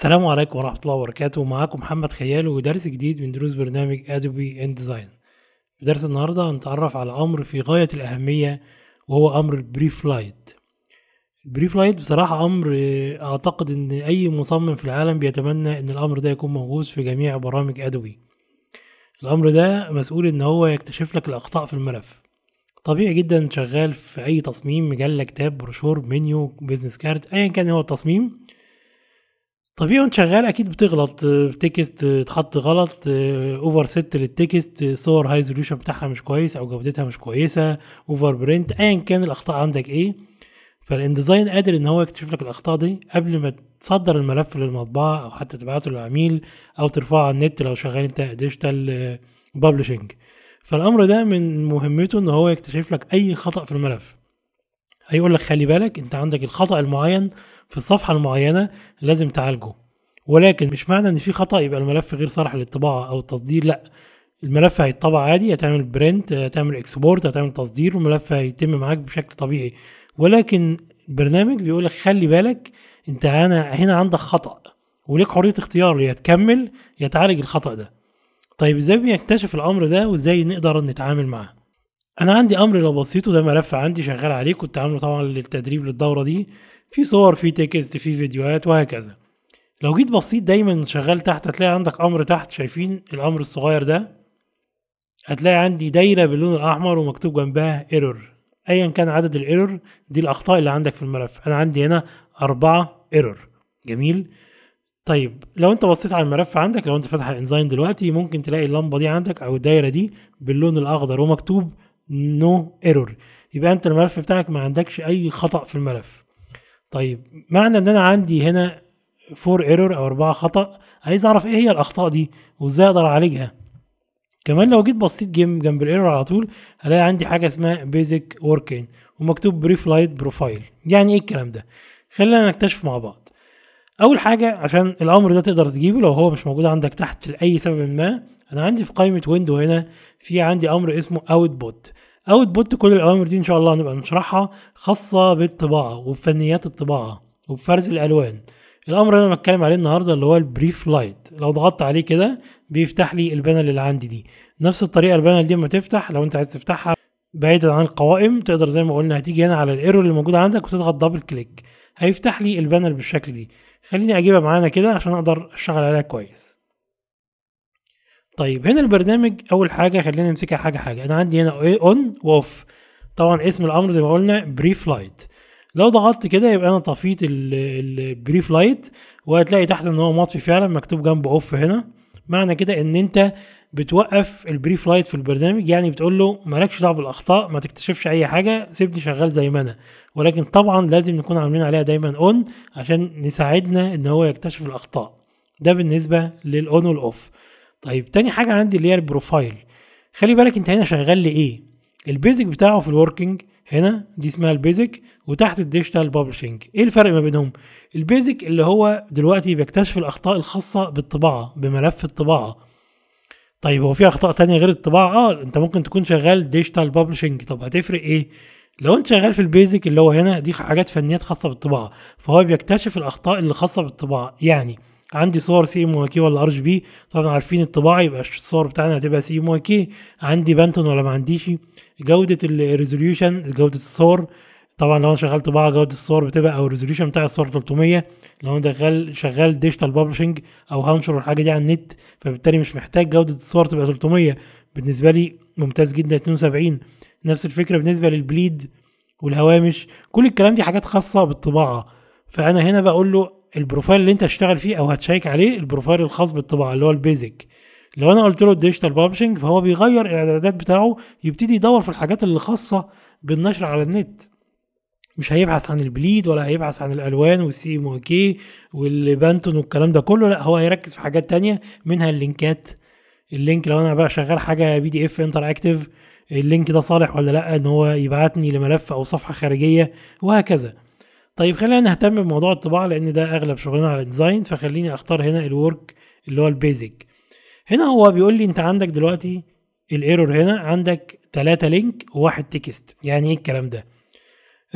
السلام عليكم ورحمة الله وبركاته معاكم محمد خيال ودرس جديد من دروس برنامج أدوبي إن ديزاين في درس النهاردة هنتعرف على أمر في غاية الأهمية وهو أمر البريف لايت البريف لايت بصراحة أمر آه، أعتقد إن أي مصمم في العالم بيتمنى إن الأمر ده يكون موجود في جميع برامج أدوبي الأمر ده مسؤول إن هو يكتشف لك الأخطاء في الملف طبيعي جدا شغال في أي تصميم مجلة كتاب بروشور منيو بيزنس كارد أيا كان هو التصميم طبيعي وانت شغال اكيد بتغلط بتكست تحط غلط اوفر ست للتكست صور هاي ريزوليوشن بتاعها مش كويس او جودتها مش كويسه اوفر برنت ايا كان الاخطاء عندك ايه فالانديزاين قادر ان هو يكتشف لك الاخطاء دي قبل ما تصدر الملف للمطبعه او حتى تبعته للعميل او ترفعه على النت لو شغال انت ديجيتال بابلشنج فالامر ده من مهمته ان هو يكتشف لك اي خطا في الملف هيقول لك خلي بالك انت عندك الخطا المعين في الصفحة المعينة لازم تعالجه ولكن مش معنى ان في خطأ يبقى الملف غير صالح للطباعة او التصدير لا الملف هيتطبع عادي هتعمل برنت هتعمل اكسبورت هتعمل تصدير والملف هيتم معاك بشكل طبيعي ولكن البرنامج بيقول لك خلي بالك انت هنا هنا عندك خطأ وليك حرية اختيار يا تكمل يا تعالج الخطأ ده طيب ازاي بيكتشف الامر ده وازاي نقدر نتعامل معاه انا عندي امر لو بسيط ده ملف عندي شغال عليه كنت عامله طبعا للتدريب للدوره دي في صور في تكست في فيديوهات وهكذا لو جيت بصيت دايما شغال تحت هتلاقي عندك امر تحت شايفين الامر الصغير ده هتلاقي عندي دايره باللون الاحمر ومكتوب جنبها ايرور ايا كان عدد الايرور دي الاخطاء اللي عندك في الملف انا عندي هنا أربعة ايرور جميل طيب لو انت بصيت على الملف عندك لو انت فاتح الانزاين دلوقتي ممكن تلاقي اللمبه دي عندك او الدايره دي باللون الاخضر ومكتوب نو no ايرور يبقى انت الملف بتاعك ما عندكش اي خطا في الملف طيب معنى ان انا عندي هنا فور ايرور او اربعه خطا عايز اعرف ايه هي الاخطاء دي وازاي اقدر اعالجها كمان لو جيت بصيت جيم جنب الايرور على طول هلاقي عندي حاجه اسمها بيزك وركين ومكتوب بريف لايت بروفايل يعني ايه الكلام ده خلينا نكتشف مع بعض اول حاجه عشان الامر ده تقدر تجيبه لو هو مش موجود عندك تحت لاي سبب ما انا عندي في قائمه ويندو هنا في عندي امر اسمه اوتبوت اوتبوت كل الاوامر دي ان شاء الله هنبقى نشرحها خاصه بالطباعه وبفنيات الطباعه وبفرز الالوان الامر اللي انا بتكلم عليه النهارده اللي هو البريف لايت لو ضغطت عليه كده بيفتح لي البانل اللي عندي دي نفس الطريقه البانل دي ما تفتح لو انت عايز تفتحها بعيدا عن القوائم تقدر زي ما قلنا هتيجي هنا على الايرور اللي موجود عندك وتضغط دبل كليك هيفتح لي البانل بالشكل دي خليني اجيبها معانا كده عشان اقدر اشتغل عليها كويس طيب هنا البرنامج اول حاجه خلينا نمسكها حاجه حاجه انا عندي هنا اون واوف طبعا اسم الامر زي ما قلنا بريف لايت لو ضغطت كده يبقى انا طفيت البريف لايت وهتلاقي تحت ان هو مطفي فعلا مكتوب جنبه اوف هنا معنى كده ان انت بتوقف البريف لايت في البرنامج يعني بتقول له مالكش دعوه بالاخطاء ما تكتشفش اي حاجه سيبني شغال زي ما انا ولكن طبعا لازم نكون عاملين عليها دايما اون عشان نساعدنا ان هو يكتشف الاخطاء ده بالنسبه للاون والاوف طيب تاني حاجه عندي اللي هي البروفايل خلي بالك انت هنا شغال لايه البيزك بتاعه في الوركينج هنا دي اسمها البيزك وتحت الديجيتال بابلشنج ايه الفرق ما بينهم البيزك اللي هو دلوقتي بيكتشف الاخطاء الخاصه بالطباعه بملف الطباعه طيب هو في اخطاء تانية غير الطباعه اه انت ممكن تكون شغال ديجيتال بابلشنج طب هتفرق ايه لو انت شغال في البيزك اللي هو هنا دي حاجات فنيات خاصه بالطباعه فهو بيكتشف الاخطاء اللي خاصه بالطباعه يعني عندي صور سي ام كي ولا ار جي بي طبعا عارفين الطباعه يبقى الصور بتاعنا هتبقى سي ام كي عندي بانتون ولا ما عنديش جوده الريزوليوشن جوده الصور طبعا لو انا شغال طباعه جوده الصور بتبقى او الريزوليوشن بتاع الصور 300 لو انا دخل شغال ديجيتال بابلشنج او هنشر الحاجه دي على النت فبالتالي مش محتاج جوده الصور تبقى 300 بالنسبه لي ممتاز جدا 72 نفس الفكره بالنسبه للبليد والهوامش كل الكلام دي حاجات خاصه بالطباعه فانا هنا بقول له البروفايل اللي انت هتشتغل فيه او هتشيك عليه البروفايل الخاص بالطباعه اللي هو البيزك لو انا قلت له الديجيتال بابشنج فهو بيغير الاعدادات بتاعه يبتدي يدور في الحاجات اللي خاصه بالنشر على النت مش هيبحث عن البليد ولا هيبحث عن الالوان والسي ام كي والبانتون والكلام ده كله لا هو هيركز في حاجات تانية منها اللينكات اللينك لو انا بقى شغال حاجه بي دي اف انتر اكتف اللينك ده صالح ولا لا ان هو يبعتني لملف او صفحه خارجيه وهكذا طيب خلينا نهتم بموضوع الطباعه لان ده اغلب شغلنا على الديزاين فخليني اختار هنا الورك اللي هو البيزك هنا هو بيقول لي انت عندك دلوقتي الايرور هنا عندك ثلاثة لينك وواحد تكست يعني ايه الكلام ده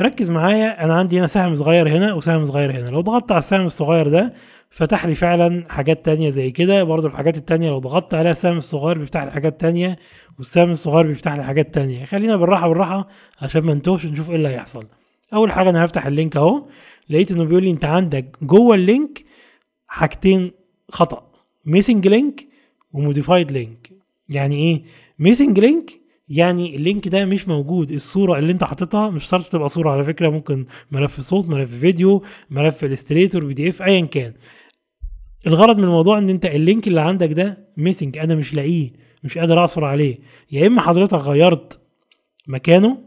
ركز معايا انا عندي هنا سهم صغير هنا وسهم صغير هنا لو ضغطت على السهم الصغير ده فتح لي فعلا حاجات تانية زي كده برضو الحاجات التانية لو ضغطت على السهم الصغير بيفتح لي حاجات تانية والسهم الصغير بيفتح لي حاجات تانية خلينا بالراحة بالراحة عشان ما نتوهش نشوف ايه اللي هيحصل اول حاجه انا هفتح اللينك اهو لقيت انه بيقول لي انت عندك جوه اللينك حاجتين خطا ميسنج لينك وموديفايد لينك يعني ايه ميسنج لينك يعني اللينك ده مش موجود الصوره اللي انت حاططها مش شرط تبقى صوره على فكره ممكن ملف صوت ملف فيديو ملف الستريتور بي دي اف ايا كان الغرض من الموضوع ان انت اللينك اللي عندك ده ميسنج انا مش لاقيه مش قادر اعثر عليه يا اما حضرتك غيرت مكانه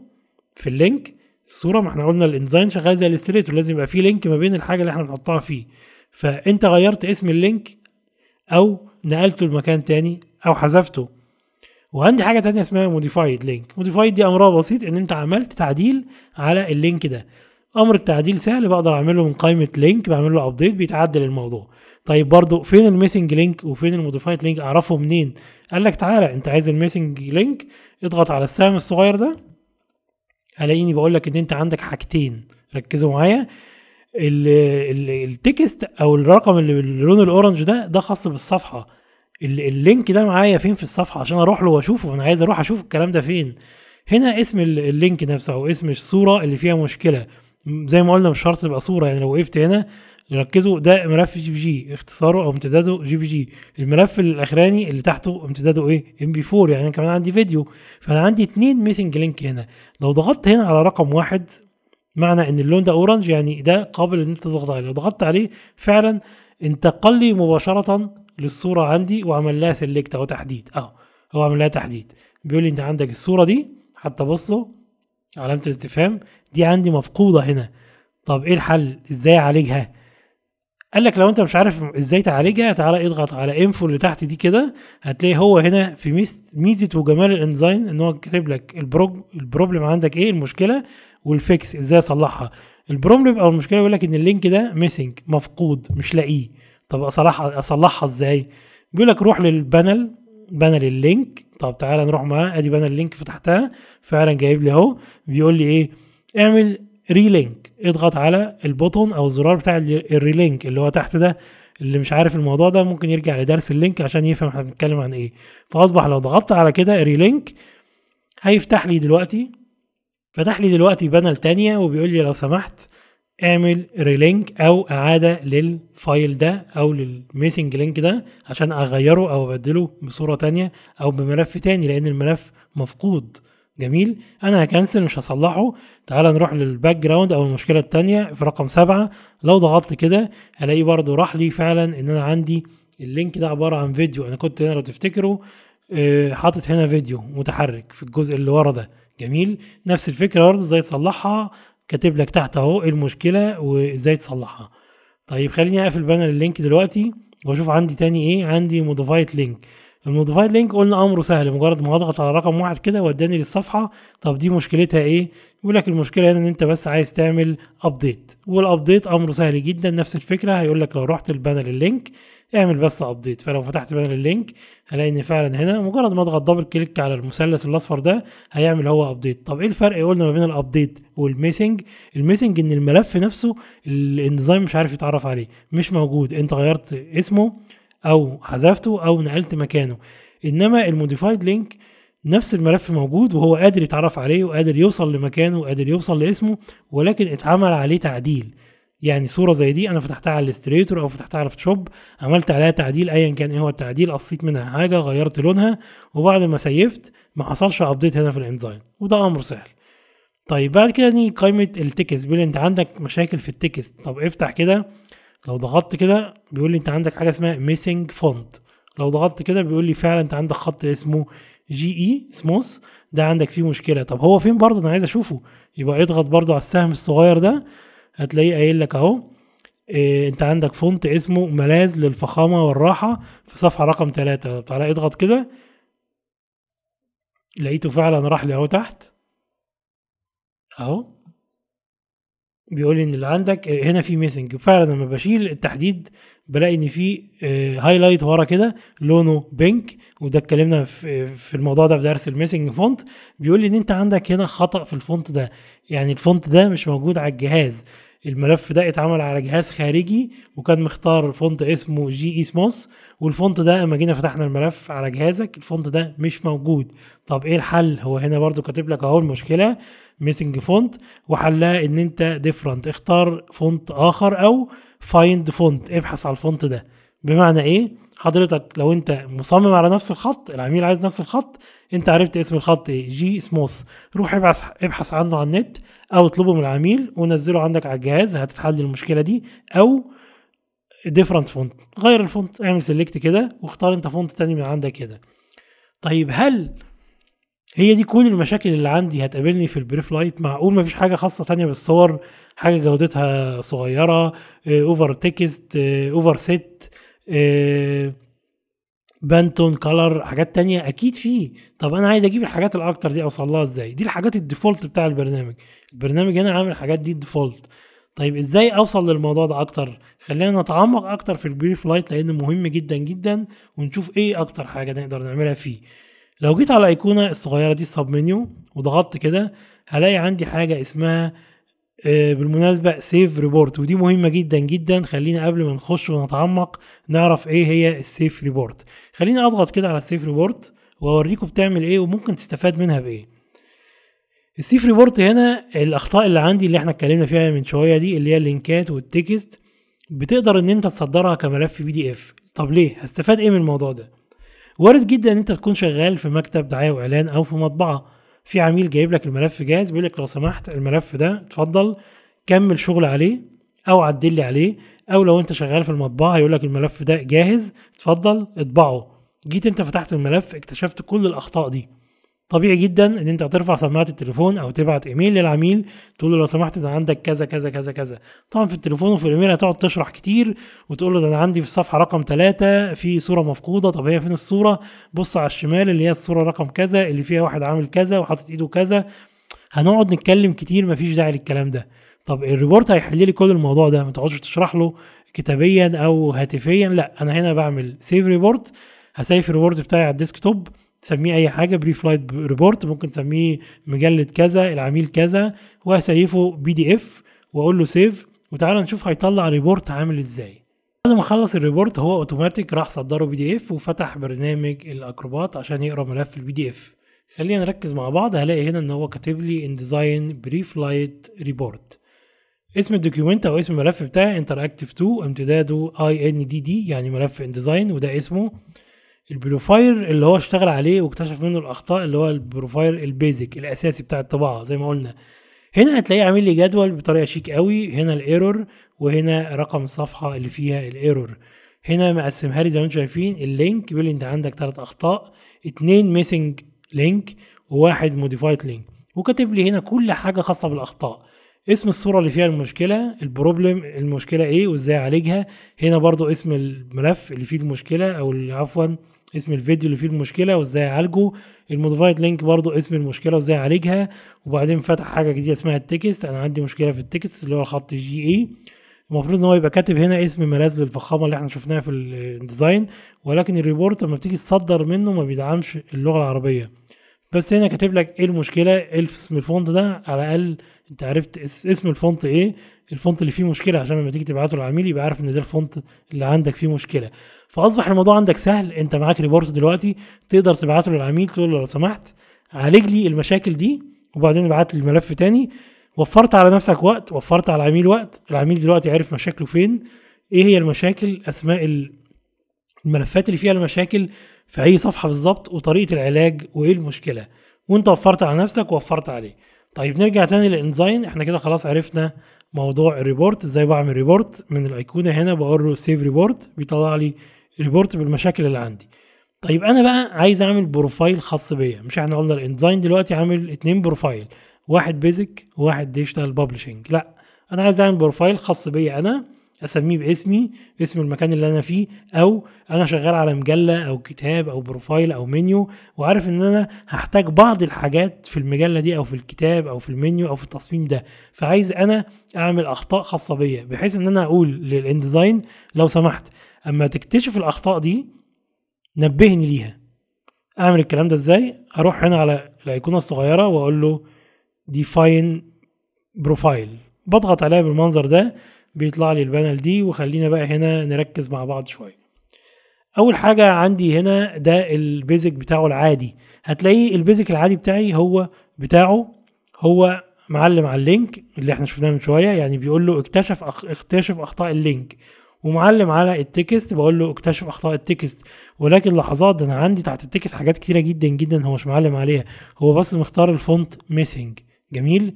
في اللينك الصوره ما احنا قلنا الانزاين شغال زي الاستريتور لازم يبقى فيه لينك ما بين الحاجه اللي احنا بنحطها فيه فانت غيرت اسم اللينك او نقلته لمكان تاني او حذفته وعندي حاجه تانية اسمها موديفايد لينك موديفايد دي امرها بسيط ان انت عملت تعديل على اللينك ده امر التعديل سهل بقدر اعمله من قائمه لينك بعمل له ابديت بيتعدل الموضوع طيب برضو فين الميسنج لينك وفين الموديفايد لينك اعرفه منين قال لك تعالى انت عايز الميسنج لينك اضغط على السهم الصغير ده الاقيني بقول لك ان انت عندك حاجتين ركزوا معايا التكست او الرقم اللي باللون الاورنج ده ده خاص بالصفحه اللينك ده معايا فين في الصفحه عشان اروح له واشوفه انا عايز اروح اشوف الكلام ده فين هنا اسم اللينك نفسه او اسم الصوره اللي فيها مشكله زي ما قلنا مش شرط تبقى صوره يعني لو وقفت هنا ركزوا ده ملف جي بي جي اختصاره او امتداده جي بي جي الملف الاخراني اللي تحته امتداده ايه ام بي 4 يعني انا كمان عندي فيديو فانا عندي اتنين ميسنج لينك هنا لو ضغطت هنا على رقم واحد معنى ان اللون ده اورنج يعني ده قابل ان انت تضغط عليه لو ضغطت عليه فعلا انتقل لي مباشره للصوره عندي وعمل لها سيلكت او تحديد اهو هو عمل لها تحديد بيقول لي انت عندك الصوره دي حتى بصوا علامه الاستفهام دي عندي مفقوده هنا طب ايه الحل ازاي اعالجها قال لك لو انت مش عارف ازاي تعالجها تعالى اضغط على انفو اللي تحت دي كده هتلاقي هو هنا في ميزه وجمال الانزاين ان هو كاتب لك البروبلم عندك ايه المشكله والفيكس ازاي اصلحها البروبلم او المشكله بيقول لك ان اللينك ده ميسنج مفقود مش لاقيه طب اصلحها اصلحها ازاي بيقول لك روح للبانل بانل اللينك طب تعالى نروح معاه ادي بانل اللينك فتحتها فعلا جايب لي اهو بيقول لي ايه اعمل ريلينك اضغط على البوتون او الزرار بتاع الريلينك اللي هو تحت ده اللي مش عارف الموضوع ده ممكن يرجع لدرس اللينك عشان يفهم احنا بنتكلم عن ايه فاصبح لو ضغطت على كده ريلينك هيفتح لي دلوقتي فتح لي دلوقتي بانل تانية وبيقول لي لو سمحت اعمل ريلينك او اعادة للفايل ده او للميسنج لينك ده عشان اغيره او ابدله بصورة تانية او بملف تاني لان الملف مفقود جميل انا هكنسل مش هصلحه تعال نروح للباك جراوند او المشكله الثانيه في رقم سبعة لو ضغطت كده هلاقي برضو راح لي فعلا ان انا عندي اللينك ده عباره عن فيديو انا كنت هنا لو تفتكروا آه، حاطط هنا فيديو متحرك في الجزء اللي ورا ده جميل نفس الفكره برضه ازاي تصلحها كاتب لك تحت اهو ايه المشكله وازاي تصلحها طيب خليني اقفل بانل اللينك دلوقتي واشوف عندي تاني ايه عندي موديفايد لينك الموديفايد لينك قلنا امره سهل مجرد ما اضغط على رقم واحد كده وداني للصفحه طب دي مشكلتها ايه يقول لك المشكله هنا ان انت بس عايز تعمل ابديت والابديت امره سهل جدا نفس الفكره هيقول لك لو رحت البانل اللينك اعمل بس ابديت فلو فتحت بانل اللينك هلاقي ان فعلا هنا مجرد ما اضغط دبل كليك على المثلث الاصفر ده هيعمل هو ابديت طب ايه الفرق قلنا ما بين الابديت والميسنج الميسنج ان الملف نفسه الانزايم مش عارف يتعرف عليه مش موجود انت غيرت اسمه او حذفته او نقلت مكانه انما الموديفايد لينك نفس الملف موجود وهو قادر يتعرف عليه وقادر يوصل لمكانه وقادر يوصل لاسمه ولكن اتعمل عليه تعديل يعني صوره زي دي انا فتحتها على الاستريتور او فتحتها على فوتوشوب عملت عليها تعديل ايا كان ايه هو التعديل قصيت منها حاجه غيرت لونها وبعد ما سيفت ما حصلش ابديت هنا في الانزيم وده امر سهل طيب بعد كده نيجي قائمه التكست بيقول انت عندك مشاكل في التكست طب افتح كده لو ضغطت كده بيقول لي انت عندك حاجه اسمها ميسنج فونت لو ضغطت كده بيقول لي فعلا انت عندك خط اسمه جي اي سموث ده عندك فيه مشكله طب هو فين برضه انا عايز اشوفه يبقى اضغط برضه على السهم الصغير ده هتلاقيه قايل لك اهو إيه انت عندك فونت اسمه ملاذ للفخامه والراحه في صفحه رقم ثلاثة تعالى اضغط كده لقيته فعلا راح لي اهو تحت اهو بيقول لي ان اللي عندك آه، هنا في ميسنج فعلا لما بشيل التحديد بلاقي ان في هايلايت آه، ورا كده لونه بينك وده اتكلمنا في الموضوع ده في درس الميسنج فونت بيقول لي ان انت عندك هنا خطا في الفونت ده يعني الفونت ده مش موجود على الجهاز الملف ده اتعمل على جهاز خارجي وكان مختار الفونت اسمه جي اي سموس والفونت ده اما جينا فتحنا الملف على جهازك الفونت ده مش موجود طب ايه الحل هو هنا برضو كاتب لك اهو المشكله ميسنج فونت وحلها ان انت ديفرنت اختار فونت اخر او فايند فونت ابحث على الفونت ده بمعنى ايه حضرتك لو انت مصمم على نفس الخط العميل عايز نفس الخط انت عرفت اسم الخط ايه جي سموث روح ابحث ابحث عنه على النت او اطلبه من العميل ونزله عندك على الجهاز هتتحل المشكله دي او ديفرنت فونت غير الفونت اعمل سيلكت كده واختار انت فونت تاني من عندك كده طيب هل هي دي كل المشاكل اللي عندي هتقابلني في البريف لايت معقول مفيش حاجه خاصه تانية بالصور حاجه جودتها صغيره اوفر تكست اوفر سيت آه، بانتون كلر حاجات تانية اكيد فيه طب انا عايز اجيب الحاجات الاكتر دي اوصل لها ازاي دي الحاجات الديفولت بتاع البرنامج البرنامج هنا عامل الحاجات دي الديفولت طيب ازاي اوصل للموضوع ده اكتر خلينا نتعمق اكتر في البريف لايت لان مهم جدا جدا ونشوف ايه اكتر حاجه نقدر نعملها فيه لو جيت على الايقونه الصغيره دي السب منيو وضغطت كده هلاقي عندي حاجه اسمها آه، بالمناسبه سيف ريبورت ودي مهمه جدا جدا خلينا قبل ما نخش ونتعمق نعرف ايه هي السيف ريبورت خلينا اضغط كده على السيف ريبورت واوريكم بتعمل ايه وممكن تستفاد منها بايه السيف ريبورت هنا الاخطاء اللي عندي اللي احنا اتكلمنا فيها من شويه دي اللي هي اللينكات والتكست بتقدر ان انت تصدرها كملف بي دي اف طب ليه هستفاد ايه من الموضوع ده وارد جدا ان انت تكون شغال في مكتب دعايه واعلان او في مطبعه في عميل جايب لك الملف جاهز بيقول لك لو سمحت الملف ده اتفضل كمل شغل عليه او عدل لي عليه او لو انت شغال في المطبعه هيقول لك الملف ده جاهز اتفضل اطبعه جيت انت فتحت الملف اكتشفت كل الاخطاء دي طبيعي جدا ان انت هترفع سماعه التليفون او تبعت ايميل للعميل تقول له لو سمحت انا عندك كذا كذا كذا كذا طبعا في التليفون وفي الايميل هتقعد تشرح كتير وتقول له ده انا عندي في الصفحه رقم ثلاثة في صوره مفقوده طب هي فين الصوره بص على الشمال اللي هي الصوره رقم كذا اللي فيها واحد عامل كذا وحاطط ايده كذا هنقعد نتكلم كتير مفيش داعي للكلام ده طب الريبورت هيحل لي كل الموضوع ده ما تقعدش تشرح له كتابيا او هاتفيا لا انا هنا بعمل سيف ريبورت هسيف الريبورت بتاعي على الديسك توب تسميه اي حاجه بري فلايت ريبورت ممكن تسميه مجله كذا العميل كذا وهسيفه بي دي اف واقول له سيف وتعالى نشوف هيطلع ريبورت عامل ازاي بعد ما خلص الريبورت هو اوتوماتيك راح صدره بي دي اف وفتح برنامج الاكروبات عشان يقرا ملف البي دي اف خلينا نركز مع بعض هلاقي هنا ان هو كاتب لي ان ديزاين بري فلايت ريبورت اسم الدوكيومنت او اسم الملف بتاعي انتراكتيف 2 امتداده اي ان دي دي يعني ملف ان ديزاين وده اسمه البروفايل اللي هو اشتغل عليه واكتشف منه الاخطاء اللي هو البروفايل البيزك الاساسي بتاع الطباعه زي ما قلنا هنا هتلاقيه عامل لي جدول بطريقه شيك قوي هنا الايرور وهنا رقم الصفحه اللي فيها الايرور هنا مقسمها لي زي ما انتم شايفين اللينك بيقول لي انت عندك ثلاث اخطاء اثنين ميسنج لينك وواحد موديفايد لينك وكاتب لي هنا كل حاجه خاصه بالاخطاء اسم الصورة اللي فيها المشكلة البروبلم المشكلة ايه وازاي اعالجها هنا برضو اسم الملف اللي فيه المشكلة او عفوا اسم الفيديو اللي فيه المشكله وازاي اعالجه الموديفايد لينك برضو اسم المشكله وازاي اعالجها وبعدين فتح حاجه جديده اسمها التكست انا عندي مشكله في التكست اللي هو الخط جي اي e. المفروض ان هو يبقى كاتب هنا اسم ملاذ للفخامه اللي احنا شفناها في الديزاين ولكن الريبورت لما بتيجي تصدر منه ما بيدعمش اللغه العربيه بس هنا كاتب لك ايه المشكله ايه اسم الفونت ده على الاقل انت عرفت اسم الفونت ايه الفونت اللي فيه مشكله عشان لما تيجي تبعته للعميل يبقى عارف ان ده الفونت اللي عندك فيه مشكله فاصبح الموضوع عندك سهل انت معاك ريبورت دلوقتي تقدر تبعته للعميل تقول له لو سمحت عالج لي المشاكل دي وبعدين ابعت لي الملف تاني وفرت على نفسك وقت وفرت على العميل وقت العميل دلوقتي عارف مشاكله فين ايه هي المشاكل اسماء الملفات اللي فيها المشاكل في اي صفحه بالظبط وطريقه العلاج وايه المشكله وانت وفرت على نفسك ووفرت عليه طيب نرجع تاني للانزاين احنا كده خلاص عرفنا موضوع الريبورت ازاي بعمل ريبورت من الايقونه هنا بقول له سيف ريبورت بيطلع لي ريبورت بالمشاكل اللي عندي طيب انا بقى عايز اعمل بروفايل خاص بيا مش احنا قلنا الانزاين دلوقتي عامل اتنين بروفايل واحد بيزك وواحد ديجيتال بابلشنج لا انا عايز اعمل بروفايل خاص بيا انا اسميه باسمي باسم المكان اللي انا فيه او انا شغال على مجله او كتاب او بروفايل او منيو وعارف ان انا هحتاج بعض الحاجات في المجله دي او في الكتاب او في المنيو او في التصميم ده فعايز انا اعمل اخطاء خاصه بيا بحيث ان انا اقول للانديزاين لو سمحت اما تكتشف الاخطاء دي نبهني ليها اعمل الكلام ده ازاي اروح هنا على الايقونه الصغيره واقول له ديفاين بروفايل بضغط عليها بالمنظر ده بيطلع لي البانل دي وخلينا بقى هنا نركز مع بعض شويه اول حاجه عندي هنا ده البيزك بتاعه العادي هتلاقيه البيزك العادي بتاعي هو بتاعه هو معلم على اللينك اللي احنا شفناه من شويه يعني بيقول له اكتشف أخ... اكتشف اخطاء اللينك ومعلم على التكست بقول له اكتشف اخطاء التكست ولكن لحظات ده انا عندي تحت التكست حاجات كتيره جدا جدا هو مش معلم عليها هو بس مختار الفونت ميسنج جميل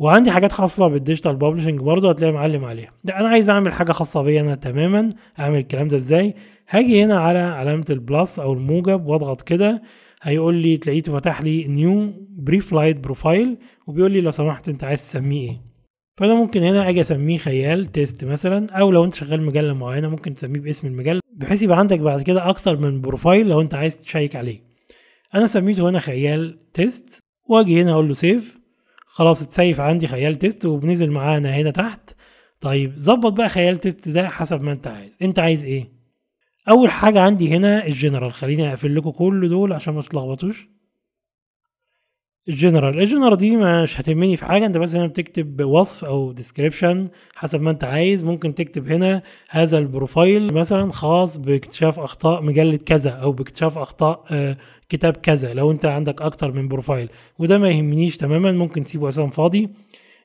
وعندي حاجات خاصه بالديجيتال بابلشنج برضه هتلاقي معلم عليها ده انا عايز اعمل حاجه خاصه بيا انا تماما اعمل الكلام ده ازاي هاجي هنا على علامه البلس او الموجب واضغط كده هيقول لي تلاقيته فتح لي نيو بريف لايت بروفايل وبيقول لي لو سمحت انت عايز تسميه ايه فانا ممكن هنا اجي اسميه خيال تيست مثلا او لو انت شغال مجله معينه ممكن تسميه باسم المجله بحيث يبقى عندك بعد كده اكتر من بروفايل لو انت عايز تشيك عليه انا سميته هنا خيال تيست واجي هنا اقول له سيف خلاص اتسيف عندي خيال تيست وبنزل معانا هنا تحت طيب ظبط بقى خيال تيست ده حسب ما انت عايز انت عايز ايه اول حاجه عندي هنا الجنرال خليني اقفل لكم كل دول عشان ما تتلخبطوش الجنرال الجنرال دي مش هتهمني في حاجه انت بس هنا بتكتب وصف او ديسكريبشن حسب ما انت عايز ممكن تكتب هنا هذا البروفايل مثلا خاص باكتشاف اخطاء مجله كذا او باكتشاف اخطاء آه، كتاب كذا لو انت عندك اكتر من بروفايل وده ما يهمنيش تماما ممكن تسيبه اصلا فاضي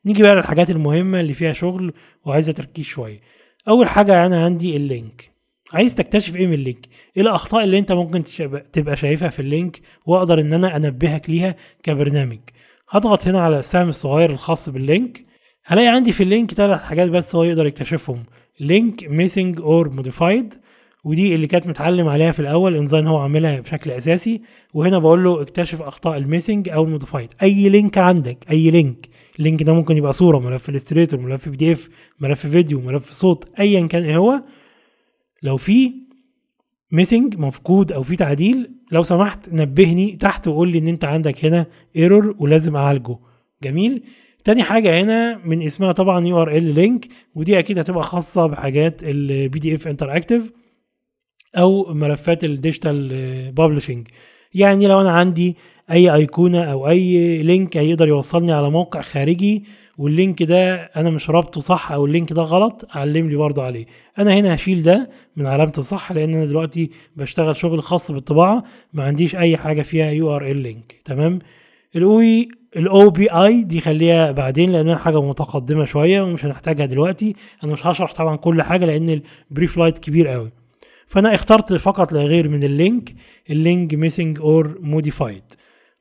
نيجي بقى للحاجات المهمه اللي فيها شغل وعايزه تركيز شويه اول حاجه انا عندي اللينك عايز تكتشف ايه من اللينك ايه الاخطاء اللي انت ممكن تبقى شايفها في اللينك واقدر ان انا انبهك ليها كبرنامج هضغط هنا على السهم الصغير الخاص باللينك هلاقي عندي في اللينك ثلاث حاجات بس هو يقدر يكتشفهم لينك ميسنج اور موديفايد ودي اللي كانت متعلم عليها في الاول انزين هو عاملها بشكل اساسي وهنا بقول له اكتشف اخطاء الميسنج او الموديفايد اي لينك عندك اي لينك اللينك ده ممكن يبقى صوره ملف الستريتور ملف بي دي اف ملف فيديو ملف صوت ايا كان ايه هو لو في ميسنج مفقود او في تعديل لو سمحت نبهني تحت وقول لي ان انت عندك هنا ايرور ولازم اعالجه جميل تاني حاجه هنا من اسمها طبعا يو ار ال لينك ودي اكيد هتبقى خاصه بحاجات البي دي اف انتراكتيف او ملفات الديجيتال بابلشنج يعني لو انا عندي اي ايقونه او اي لينك هيقدر يوصلني على موقع خارجي واللينك ده انا مش رابطه صح او اللينك ده غلط علم لي برضه عليه انا هنا هشيل ده من علامه الصح لان انا دلوقتي بشتغل شغل خاص بالطباعه ما عنديش اي حاجه فيها يو ار ال لينك تمام الاوي الاو بي اي دي خليها بعدين لانها حاجه متقدمه شويه ومش هنحتاجها دلوقتي انا مش هشرح طبعا كل حاجه لان البريف لايت كبير قوي فانا اخترت فقط لا غير من اللينك اللينك ميسنج اور موديفايد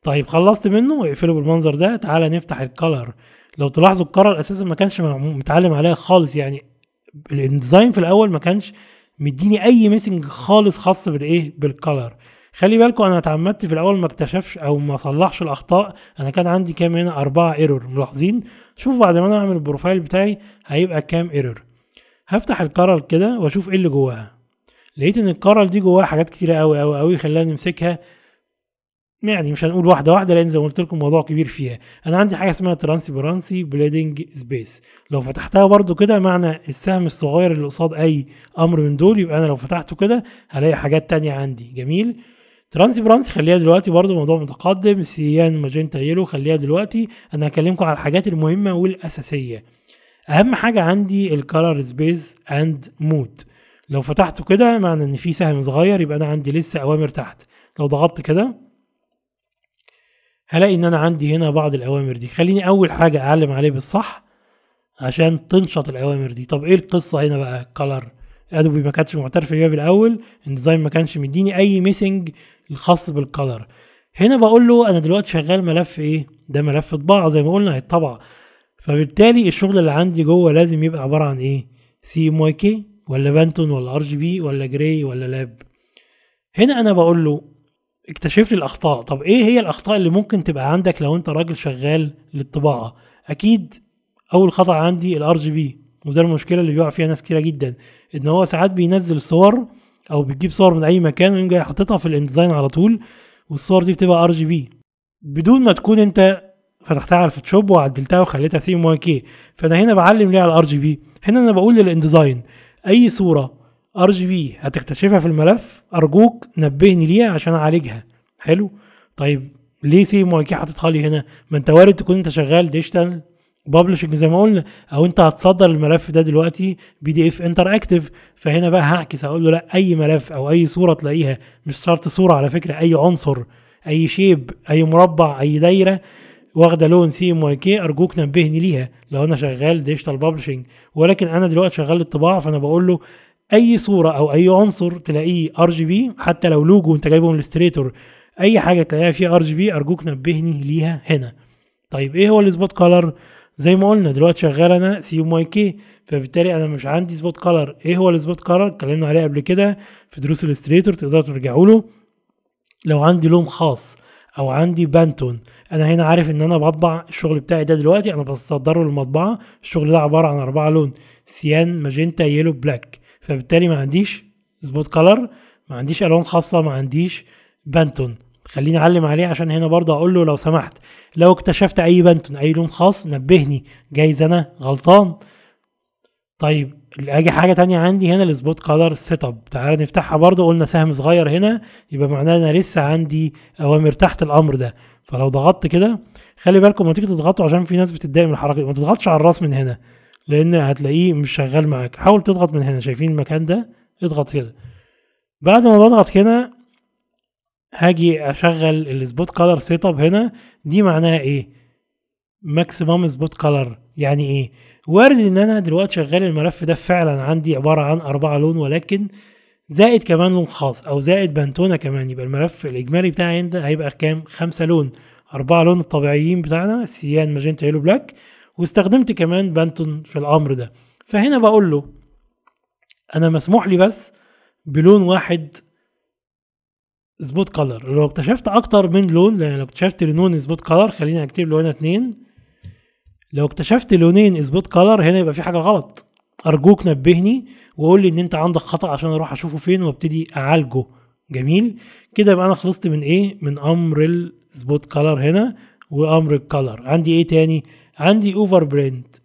طيب خلصت منه اقفله بالمنظر ده تعالى نفتح الكالر لو تلاحظوا القاره اساسا ما كانش متعلم عليها خالص يعني الديزاين في الاول ما كانش مديني اي ميسنج خالص خاص بالايه بالكلر خلي بالكم انا اتعمدت في الاول ما اكتشفش او ما صلحش الاخطاء انا كان عندي كام هنا اربعة ايرور ملاحظين شوف بعد ما انا اعمل البروفايل بتاعي هيبقى كام ايرور هفتح الكرل كده واشوف ايه اللي جواها لقيت ان الكرل دي جواها حاجات كتيرة قوي قوي قوي خلاني امسكها يعني مش هنقول واحده واحده لان زي ما قلت لكم موضوع كبير فيها انا عندي حاجه اسمها ترانسبرانسي بليدنج سبيس لو فتحتها برده كده معنى السهم الصغير اللي قصاد اي امر من دول يبقى انا لو فتحته كده هلاقي حاجات تانية عندي جميل ترانسبرانسي خليها دلوقتي برضو موضوع متقدم سيان ماجنتا يلو خليها دلوقتي انا هكلمكم على الحاجات المهمه والاساسيه اهم حاجه عندي الكالر سبيس اند مود لو فتحته كده معنى ان في سهم صغير يبقى انا عندي لسه اوامر تحت لو ضغطت كده هلاقي ان انا عندي هنا بعض الاوامر دي خليني اول حاجه اعلم عليه بالصح عشان تنشط الاوامر دي طب ايه القصه هنا بقى كلر ادوبي ما كانتش معترفه بيها بالاول الديزاين ما كانش مديني اي ميسنج الخاص بالكلر هنا بقول له انا دلوقتي شغال ملف ايه ده ملف طباعه زي ما قلنا هيتطبع فبالتالي الشغل اللي عندي جوه لازم يبقى عباره عن ايه سي ام واي كي ولا بانتون ولا ار جي بي ولا جراي ولا لاب هنا انا بقول له اكتشف لي الاخطاء طب ايه هي الاخطاء اللي ممكن تبقى عندك لو انت راجل شغال للطباعه اكيد اول خطا عندي الار جي بي وده المشكله اللي بيقع فيها ناس كتيره جدا ان هو ساعات بينزل صور او بيجيب صور من اي مكان ويقوم جاي حاططها في الانديزاين على طول والصور دي بتبقى ار جي بي بدون ما تكون انت فتحتها على الفوتوشوب وعدلتها وخليتها سي ام كي فانا هنا بعلم ليه على الار جي بي هنا انا بقول للإنديزاين اي صوره ار جي بي هتكتشفها في الملف ارجوك نبهني ليها عشان اعالجها حلو طيب ليه سي ام كي حاططها لي هنا ما انت وارد تكون انت شغال ديجيتال ببلشنج زي ما قلنا او انت هتصدر الملف ده دلوقتي بي دي اف انتر اكتف فهنا بقى هعكس اقول له لا اي ملف او اي صوره تلاقيها مش شرط صوره على فكره اي عنصر اي شيب اي مربع اي دايره واخده لون سي ام واي كي ارجوك نبهني ليها لو انا شغال ديجيتال ببلشنج ولكن انا دلوقتي شغال الطباعه فانا بقول له اي صوره او اي عنصر تلاقيه ار جي بي حتى لو لوجو انت جايبه من الستريتور اي حاجه تلاقيها فيها ار جي بي ارجوك نبهني ليها هنا طيب ايه هو السبوت كولر زي ما قلنا دلوقتي شغال انا سي ام واي كي فبالتالي انا مش عندي سبوت كولر ايه هو السبوت كولر اتكلمنا عليه قبل كده في دروس الاستريتور تقدروا ترجعوا له لو عندي لون خاص او عندي بانتون انا هنا عارف ان انا بطبع الشغل بتاعي ده دلوقتي انا بصدره للمطبعه الشغل ده عباره عن اربعه لون سيان ماجنتا يلو بلاك فبالتالي ما عنديش سبوت كلر ما عنديش الوان خاصه ما عنديش بانتون خليني اعلم عليه عشان هنا برضه اقول له لو سمحت لو اكتشفت اي بانتون اي لون خاص نبهني جايز انا غلطان طيب اجي حاجه تانية عندي هنا السبوت كلر سيت اب تعال نفتحها برضه قلنا سهم صغير هنا يبقى معناه انا لسه عندي اوامر تحت الامر ده فلو ضغطت كده خلي بالكم لما تيجي تضغطوا عشان في ناس بتتضايق من الحركه ما تضغطش على الراس من هنا لان هتلاقيه مش شغال معاك حاول تضغط من هنا شايفين المكان ده اضغط كده بعد ما بضغط هنا هاجي اشغل السبوت كلر سيت اب هنا دي معناها ايه ماكسيمم سبوت كلر يعني ايه وارد ان انا دلوقتي شغال الملف ده فعلا عندي عباره عن أربعة لون ولكن زائد كمان لون خاص او زائد بنتونه كمان يبقى الملف الاجمالي بتاعي ده هيبقى كام خمسة لون أربعة لون الطبيعيين بتاعنا سيان ماجنتا يلو بلاك واستخدمت كمان بانتون في الامر ده فهنا بقول له انا مسموح لي بس بلون واحد سبوت كلر لو اكتشفت اكتر من لون لو اكتشفت لون سبوت كلر خليني اكتب له هنا اتنين لو اكتشفت لونين سبوت كلر هنا يبقى في حاجه غلط ارجوك نبهني وقول لي ان انت عندك خطا عشان اروح اشوفه فين وابتدي اعالجه جميل كده يبقى انا خلصت من ايه من امر السبوت كلر هنا وامر الكلر عندي ايه تاني عندي اوفر برنت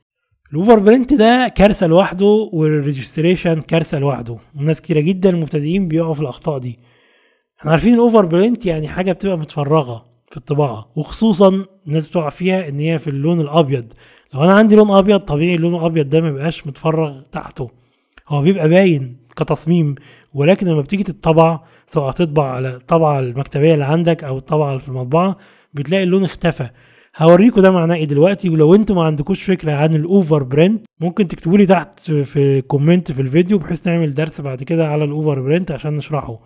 الاوفر برنت ده كارثه لوحده والريجستريشن كارثه لوحده ناس كتيره جدا المبتدئين بيقعوا في الاخطاء دي احنا عارفين الاوفر برنت يعني حاجه بتبقى متفرغه في الطباعه وخصوصا الناس بتقع فيها ان هي في اللون الابيض لو انا عندي لون ابيض طبيعي اللون الابيض ده ما بيبقاش متفرغ تحته هو بيبقى باين كتصميم ولكن لما بتيجي تطبع سواء تطبع على الطبعه المكتبيه اللي عندك او الطبعه في المطبعه بتلاقي اللون اختفى هوريكم ده معناه ايه دلوقتي ولو انتم ما عندكوش فكره عن الاوفر برنت ممكن تكتبوا لي تحت في كومنت في الفيديو بحيث نعمل درس بعد كده على الاوفر برنت عشان نشرحه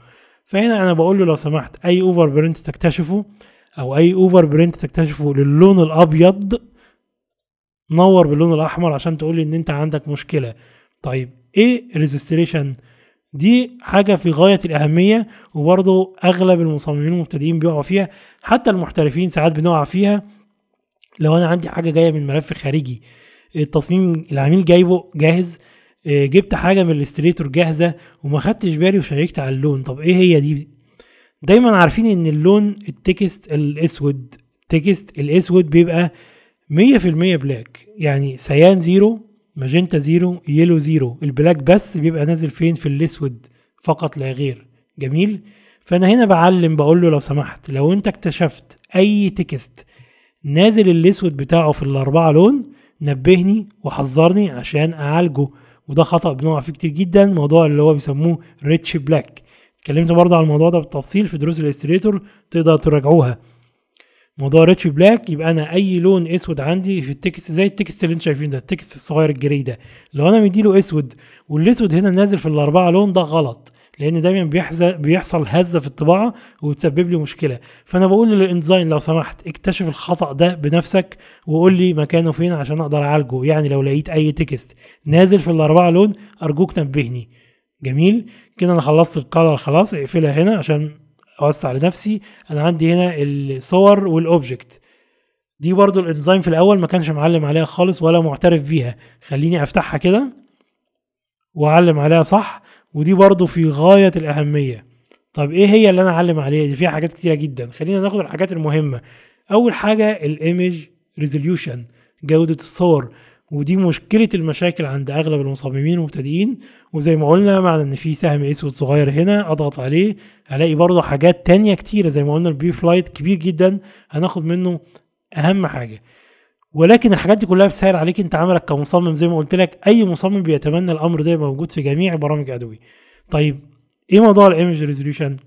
فهنا انا بقول له لو سمحت اي اوفر برنت تكتشفه او اي اوفر برنت تكتشفه للون الابيض نور باللون الاحمر عشان تقول لي ان انت عندك مشكله طيب ايه ريزستريشن دي حاجة في غاية الأهمية وبرضه أغلب المصممين المبتدئين بيقعوا فيها حتى المحترفين ساعات بنقع فيها لو انا عندي حاجه جايه من ملف خارجي التصميم العميل جايبه جاهز آه، جبت حاجه من الاستريتور جاهزه وما خدتش بالي وشيكت على اللون طب ايه هي دي دايما عارفين ان اللون التكست الاسود التكست الاسود بيبقى 100% بلاك يعني سيان زيرو ماجنتا زيرو يلو زيرو البلاك بس بيبقى نازل فين في الاسود فقط لا غير جميل فانا هنا بعلم بقول له لو سمحت لو انت اكتشفت اي تكست نازل الاسود بتاعه في الاربعه لون نبهني وحذرني عشان اعالجه وده خطا بنقع فيه كتير جدا موضوع اللي هو بيسموه ريتش بلاك اتكلمت برضه عن الموضوع ده بالتفصيل في دروس الاستريتور تقدر تراجعوها موضوع ريتش بلاك يبقى انا اي لون اسود عندي في التكست زي التكست اللي انتم شايفين ده التكست الصغير الجري ده لو انا مديله اسود والاسود هنا نازل في الاربعه لون ده غلط لان دايما بيحصل هزه في الطباعه وتسبب لي مشكله فانا بقول للانزاين لو سمحت اكتشف الخطا ده بنفسك وقول لي مكانه فين عشان اقدر اعالجه يعني لو لقيت اي تكست نازل في الاربعه لون ارجوك نبهني جميل كده انا خلصت الكالر خلاص اقفلها هنا عشان اوسع لنفسي انا عندي هنا الصور والاوبجكت دي برضو الانزيم في الاول ما كانش معلم عليها خالص ولا معترف بيها خليني افتحها كده واعلم عليها صح ودي برضو في غاية الأهمية طب إيه هي اللي أنا أعلم عليها دي فيها حاجات كتيرة جدا خلينا ناخد الحاجات المهمة أول حاجة الإيمج ريزوليوشن جودة الصور ودي مشكلة المشاكل عند أغلب المصممين والمبتدئين وزي ما قلنا معنى إن في سهم أسود صغير هنا أضغط عليه هلاقي برضه حاجات تانية كتيرة زي ما قلنا البي فلايت كبير جدا هناخد منه أهم حاجة ولكن الحاجات دي كلها بتسهل عليك انت عملك كمصمم زي ما قلت لك اي مصمم بيتمنى الامر ده موجود في جميع برامج ادوبي طيب ايه موضوع الايمج ريزوليوشن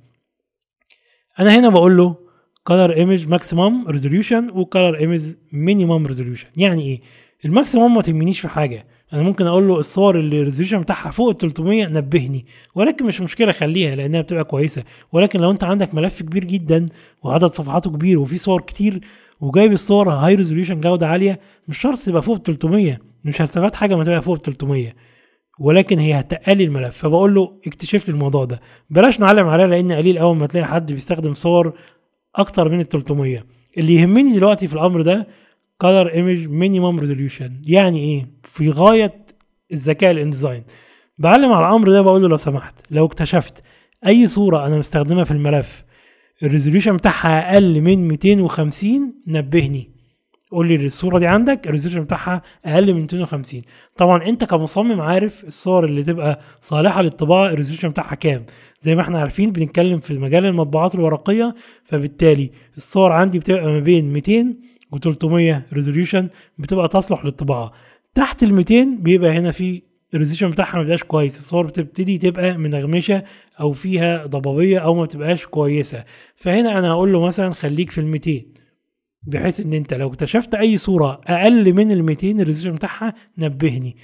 انا هنا بقول له كلر ايمج ماكسيمم ريزوليوشن وكلر ايمج مينيمم ريزوليوشن يعني ايه الماكسيمم ما تهمنيش في حاجه انا ممكن اقول له الصور اللي الريزوليوشن بتاعها فوق ال 300 نبهني ولكن مش مشكله خليها لانها بتبقى كويسه ولكن لو انت عندك ملف كبير جدا وعدد صفحاته كبير وفي صور كتير وجايب الصور هاي ريزوليوشن جوده عاليه مش شرط تبقى فوق 300 مش هستفاد حاجه ما تبقى فوق 300 ولكن هي هتقلي الملف فبقول له اكتشف لي الموضوع ده بلاش نعلم عليها لان قليل اول ما تلاقي حد بيستخدم صور اكتر من ال 300 اللي يهمني دلوقتي في الامر ده كلر ايمج مينيمم ريزوليوشن يعني ايه في غايه الذكاء الانديزاين بعلم على الامر ده بقول له لو سمحت لو اكتشفت اي صوره انا مستخدمها في الملف الريزوليوشن بتاعها اقل من 250 نبهني قول لي الصوره دي عندك الريزوليوشن بتاعها اقل من 250 طبعا انت كمصمم عارف الصور اللي تبقى صالحه للطباعه الريزوليوشن بتاعها كام زي ما احنا عارفين بنتكلم في مجال المطبوعات الورقيه فبالتالي الصور عندي بتبقى ما بين 200 و 300 ريزوليوشن بتبقى تصلح للطباعه تحت ال 200 بيبقى هنا في الريزوليوشن بتاعها ما بيبقاش كويس الصور بتبتدي تبقى منغمشه او فيها ضبابيه او ما بتبقاش كويسه فهنا انا هقول له مثلا خليك في ال 200 بحيث ان انت لو اكتشفت اي صوره اقل من ال 200 الريزوليوشن بتاعها نبهني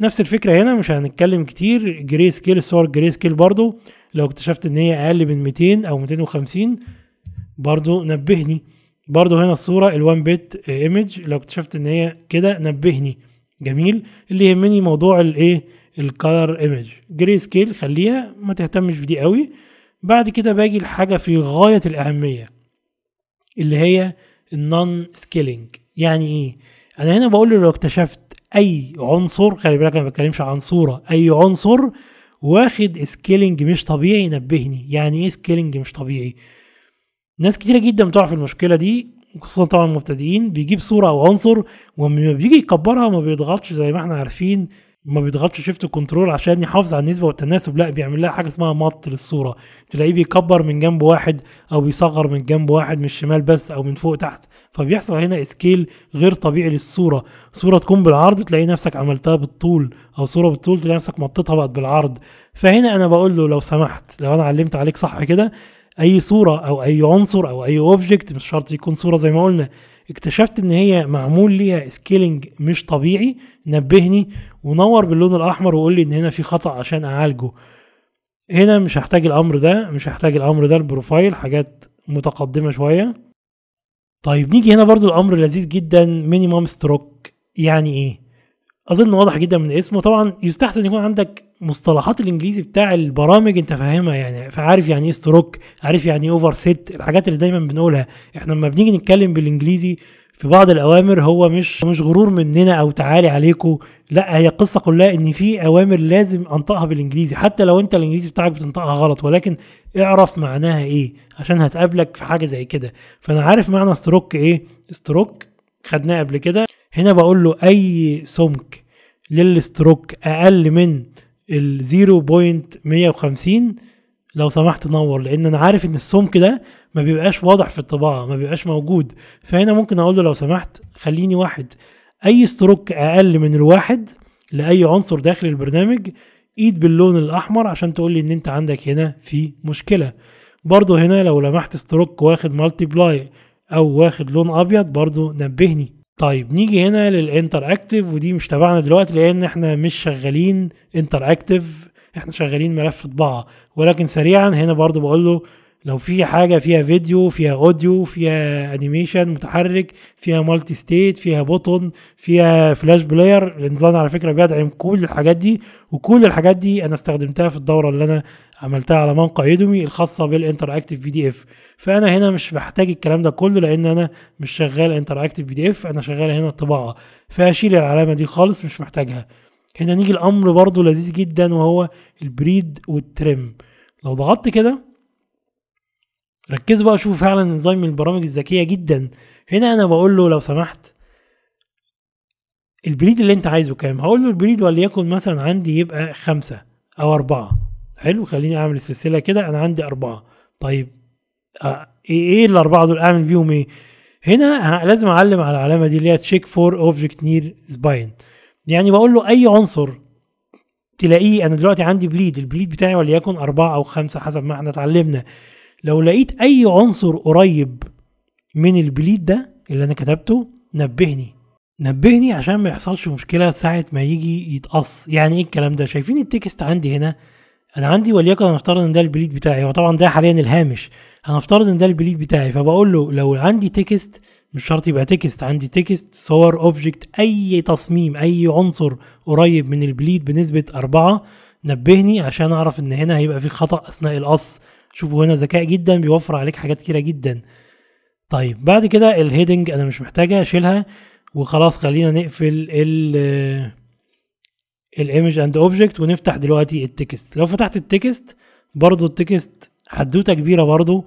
نفس الفكره هنا مش هنتكلم كتير جري سكيل الصور جري سكيل برضو لو اكتشفت ان هي اقل من 200 او 250 برضو نبهني برضو هنا الصوره ال1 بت ايمج لو اكتشفت ان هي كده نبهني جميل اللي يهمني موضوع الايه الكلر ايمج جري سكيل خليها ما تهتمش بدي قوي بعد كده باجي لحاجه في غايه الاهميه اللي هي النون سكيلينج يعني ايه انا هنا بقول لو اكتشفت اي عنصر خلي بالك انا ما بتكلمش عن صوره اي عنصر واخد سكيلينج مش طبيعي نبهني يعني ايه سكيلينج مش طبيعي ناس كتيره جدا بتقع في المشكله دي خصوصا طبعا المبتدئين بيجيب صوره او عنصر ولما بيجي يكبرها ما بيضغطش زي ما احنا عارفين ما بيضغطش شيفت كنترول عشان يحافظ على النسبه والتناسب لا بيعمل لها حاجه اسمها مط للصوره تلاقيه بيكبر من جنب واحد او بيصغر من جنب واحد من الشمال بس او من فوق تحت فبيحصل هنا سكيل غير طبيعي للصوره صوره تكون بالعرض تلاقي نفسك عملتها بالطول او صوره بالطول تلاقي نفسك مطيتها بقت بالعرض فهنا انا بقول له لو سمحت لو انا علمت عليك صح كده اي صوره او اي عنصر او اي اوبجكت مش شرط يكون صوره زي ما قلنا اكتشفت ان هي معمول ليها سكيلنج مش طبيعي نبهني ونور باللون الاحمر وقول لي ان هنا في خطا عشان اعالجه هنا مش هحتاج الامر ده مش هحتاج الامر ده البروفايل حاجات متقدمه شويه طيب نيجي هنا برضو الامر لذيذ جدا مينيمم ستروك يعني ايه اظن واضح جدا من اسمه طبعا يستحسن يكون عندك مصطلحات الانجليزي بتاع البرامج انت فاهمها يعني فعارف يعني ايه ستروك عارف يعني ايه اوفر سيت الحاجات اللي دايما بنقولها احنا لما بنيجي نتكلم بالانجليزي في بعض الاوامر هو مش مش غرور مننا او تعالي عليكم لا هي قصه كلها ان في اوامر لازم انطقها بالانجليزي حتى لو انت الانجليزي بتاعك بتنطقها غلط ولكن اعرف معناها ايه عشان هتقابلك في حاجه زي كده فانا عارف معنى ستروك ايه ستروك خدناه قبل كده هنا بقول له اي سمك للستروك اقل من ال 0.150 لو سمحت نور لان انا عارف ان السمك ده ما بيبقاش واضح في الطباعه ما بيبقاش موجود فهنا ممكن اقول له لو سمحت خليني واحد اي ستروك اقل من الواحد لاي عنصر داخل البرنامج ايد باللون الاحمر عشان تقول لي ان انت عندك هنا في مشكله برضه هنا لو لمحت ستروك واخد مالتي بلاي او واخد لون ابيض برضه نبهني طيب نيجي هنا للانتر اكتف ودي مش تبعنا دلوقتي لان احنا مش شغالين انتر اكتف احنا شغالين ملف طباعه ولكن سريعا هنا برضو بقول له لو في حاجه فيها فيديو فيها اوديو فيها انيميشن متحرك فيها مالتي ستيت فيها بوتون فيها فلاش بلاير النظام على فكره بيدعم كل الحاجات دي وكل الحاجات دي انا استخدمتها في الدوره اللي انا عملتها على موقع يدومي الخاصه اكتف بي دي اف فانا هنا مش بحتاج الكلام ده كله لان انا مش شغال اكتف بي دي اف انا شغال هنا الطباعه فاشيل العلامه دي خالص مش محتاجها هنا نيجي الامر برضو لذيذ جدا وهو البريد والترم لو ضغطت كده ركزوا بقى شوفوا فعلا نظام البرامج الذكيه جدا هنا انا بقول له لو سمحت البريد اللي انت عايزه كام هقول له البريد وليكن مثلا عندي يبقى خمسة او اربعة حلو خليني اعمل السلسلة كده انا عندي اربعة طيب آه ايه ايه الاربعة دول اعمل بيهم ايه هنا لازم اعلم على العلامة دي اللي هي تشيك فور اوبجكت نير سباين يعني بقول له اي عنصر تلاقيه انا دلوقتي عندي بليد البليد بتاعي وليكن اربعة او خمسة حسب ما احنا اتعلمنا لو لقيت اي عنصر قريب من البليد ده اللي انا كتبته نبهني نبهني عشان ما يحصلش مشكله ساعه ما يجي يتقص يعني ايه الكلام ده شايفين التكست عندي هنا انا عندي وليكن هنفترض ان ده البليد بتاعي وطبعا ده حاليا الهامش هنفترض ان ده البليد بتاعي فبقول له لو عندي تكست مش شرط يبقى تكست عندي تكست صور اوبجكت اي تصميم اي عنصر قريب من البليد بنسبه أربعة نبهني عشان اعرف ان هنا هيبقى في خطا اثناء القص شوفوا هنا ذكاء جدا بيوفر عليك حاجات كتيره جدا طيب بعد كده الهيدنج انا مش محتاجها اشيلها وخلاص خلينا نقفل ال الايمج اند اوبجكت ونفتح دلوقتي التكست لو فتحت التكست برضو التكست حدوته كبيره برضو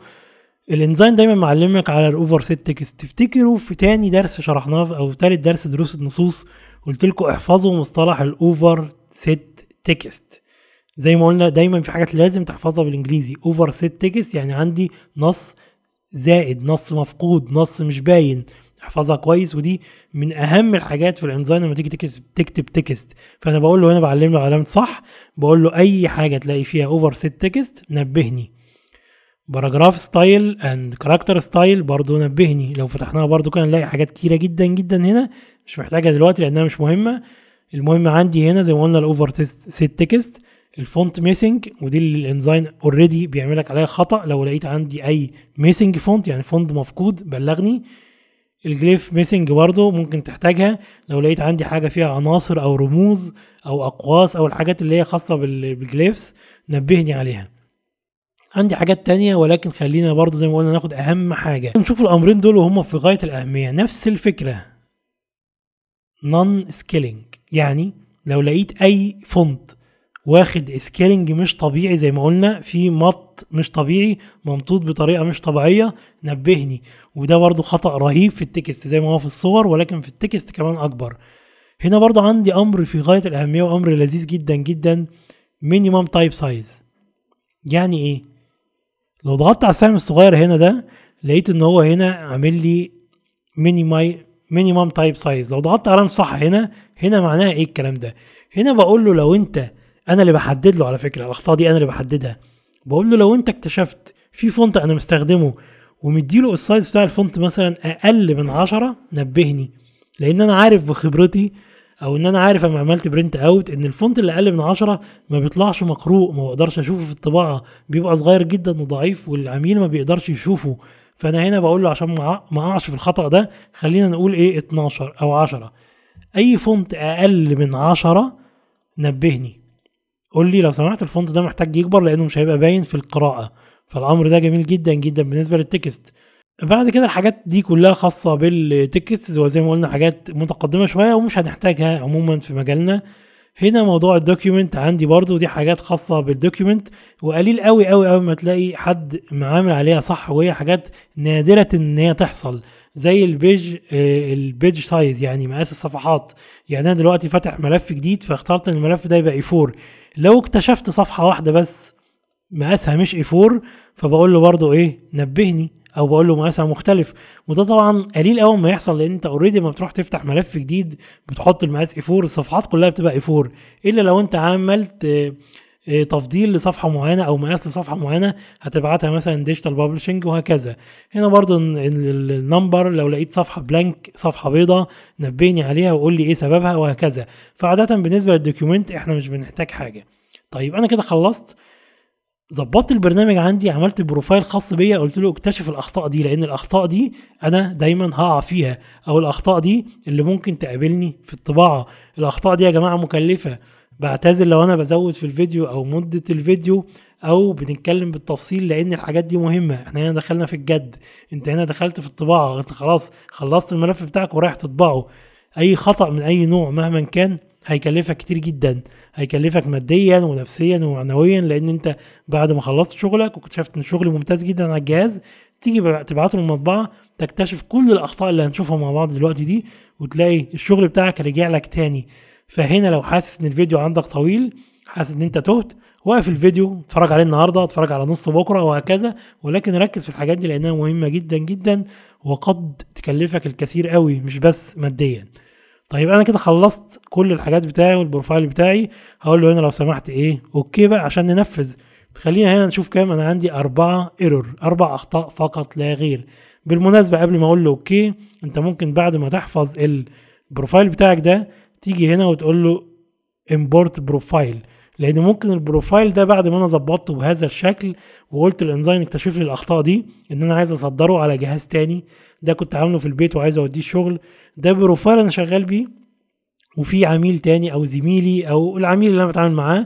الانزاين دايما معلمك على الاوفر سيت تكست تفتكروا في تاني درس شرحناه او تالت درس دروس النصوص قلت لكم احفظوا مصطلح الاوفر سيت تكست زي ما قلنا دايما في حاجات لازم تحفظها بالانجليزي اوفر سيت تكست يعني عندي نص زائد نص مفقود نص مش باين احفظها كويس ودي من اهم الحاجات في الانزاين لما تيجي تكتب تكتب تكست فانا بقول له هنا بعلم له علامه صح بقول له اي حاجه تلاقي فيها اوفر سيت تكست نبهني باراجراف ستايل اند كاركتر ستايل برضو نبهني لو فتحناها برضو كان نلاقي حاجات كتيره جدا جدا هنا مش محتاجها دلوقتي لانها مش مهمه المهم عندي هنا زي ما قلنا الاوفر سيت تكست الفونت ميسنج ودي اللي الانزاين اوريدي بيعمل لك عليها خطا لو لقيت عندي اي ميسنج فونت يعني فونت مفقود بلغني الجليف ميسنج برضه ممكن تحتاجها لو لقيت عندي حاجه فيها عناصر او رموز او اقواس او الحاجات اللي هي خاصه بالجليفز نبهني عليها عندي حاجات تانية ولكن خلينا برضه زي ما قلنا ناخد اهم حاجه نشوف الامرين دول وهم في غايه الاهميه نفس الفكره نون سكيلينج يعني لو لقيت اي فونت واخد سكيلنج مش طبيعي زي ما قلنا في مط مش طبيعي ممطوط بطريقه مش طبيعيه نبهني وده برضو خطا رهيب في التكست زي ما هو في الصور ولكن في التكست كمان اكبر هنا برضو عندي امر في غايه الاهميه وامر لذيذ جدا جدا مينيمم تايب سايز يعني ايه لو ضغطت على السهم الصغير هنا ده لقيت ان هو هنا عامل لي مينيماي مينيمم تايب سايز لو ضغطت على صح هنا هنا معناها ايه الكلام ده هنا بقول له لو انت انا اللي بحدد له على فكره الاخطاء دي انا اللي بحددها بقول له لو انت اكتشفت في فونت انا مستخدمه ومديله السايز بتاع الفونت مثلا اقل من 10 نبهني لان انا عارف بخبرتي او ان انا عارف اما عملت برنت اوت ان الفونت اللي اقل من 10 ما بيطلعش مقروء ما بقدرش اشوفه في الطباعه بيبقى صغير جدا وضعيف والعميل ما بيقدرش يشوفه فانا هنا بقول له عشان ما اقعش في الخطا ده خلينا نقول ايه 12 او 10 اي فونت اقل من 10 نبهني قول لي لو سمحت الفونت ده محتاج يكبر لانه مش هيبقى باين في القراءه فالامر ده جميل جدا جدا بالنسبه للتكست بعد كده الحاجات دي كلها خاصه بالتكست وزي ما قلنا حاجات متقدمه شويه ومش هنحتاجها عموما في مجالنا هنا موضوع الدوكيومنت عندي برضو دي حاجات خاصه بالدوكيومنت وقليل قوي قوي قوي ما تلاقي حد معامل عليها صح وهي حاجات نادره ان هي تحصل زي البيج آه، البيج سايز يعني مقاس الصفحات يعني انا دلوقتي فاتح ملف جديد فاخترت ان الملف ده يبقى اي 4 لو اكتشفت صفحه واحده بس مقاسها مش اي 4 فبقول له برضه ايه نبهني او بقول له مقاسها مختلف وده طبعا قليل قوي ما يحصل لان انت اوريدي لما بتروح تفتح ملف جديد بتحط المقاس اي 4 الصفحات كلها بتبقى اي 4 الا لو انت عملت آه، آه، تفضيل لصفحه معينه او مقاس لصفحه معينه هتبعتها مثلا ديجيتال بابلشنج وهكذا هنا برضو النمبر لو لقيت صفحه بلانك صفحه بيضاء نبهني عليها وقول لي ايه سببها وهكذا فعاده بالنسبه للدوكيومنت احنا مش بنحتاج حاجه طيب انا كده خلصت ظبطت البرنامج عندي عملت بروفايل خاص بيا قلت له اكتشف الاخطاء دي لان الاخطاء دي انا دايما هقع فيها او الاخطاء دي اللي ممكن تقابلني في الطباعه الاخطاء دي يا جماعه مكلفه بعتذر لو انا بزود في الفيديو او مده الفيديو او بنتكلم بالتفصيل لان الحاجات دي مهمه احنا هنا دخلنا في الجد انت هنا دخلت في الطباعه انت خلاص خلصت الملف بتاعك ورايح تطبعه اي خطا من اي نوع مهما كان هيكلفك كتير جدا هيكلفك ماديا ونفسيا ومعنويا لان انت بعد ما خلصت شغلك واكتشفت ان شغلي ممتاز جدا على الجهاز تيجي تبعته للمطبعه تكتشف كل الاخطاء اللي هنشوفها مع بعض دلوقتي دي وتلاقي الشغل بتاعك رجع لك تاني فهنا لو حاسس ان الفيديو عندك طويل حاسس ان انت تهت وقف الفيديو اتفرج عليه النهارده اتفرج على نص بكره وهكذا ولكن ركز في الحاجات دي لانها مهمه جدا جدا وقد تكلفك الكثير قوي مش بس ماديا طيب انا كده خلصت كل الحاجات بتاعي والبروفايل بتاعي هقول له هنا لو سمحت ايه اوكي بقى عشان ننفذ خلينا هنا نشوف كام انا عندي أربعة ايرور أربع أخطاء فقط لا غير بالمناسبة قبل ما أقول له أوكي أنت ممكن بعد ما تحفظ البروفايل بتاعك ده تيجي هنا وتقول له امبورت بروفايل لان ممكن البروفايل ده بعد ما انا ظبطته بهذا الشكل وقلت الانزاين اكتشف لي الاخطاء دي ان انا عايز اصدره على جهاز تاني ده كنت عامله في البيت وعايز اوديه الشغل ده بروفايل انا شغال بيه وفي عميل تاني او زميلي او العميل اللي انا بتعامل معاه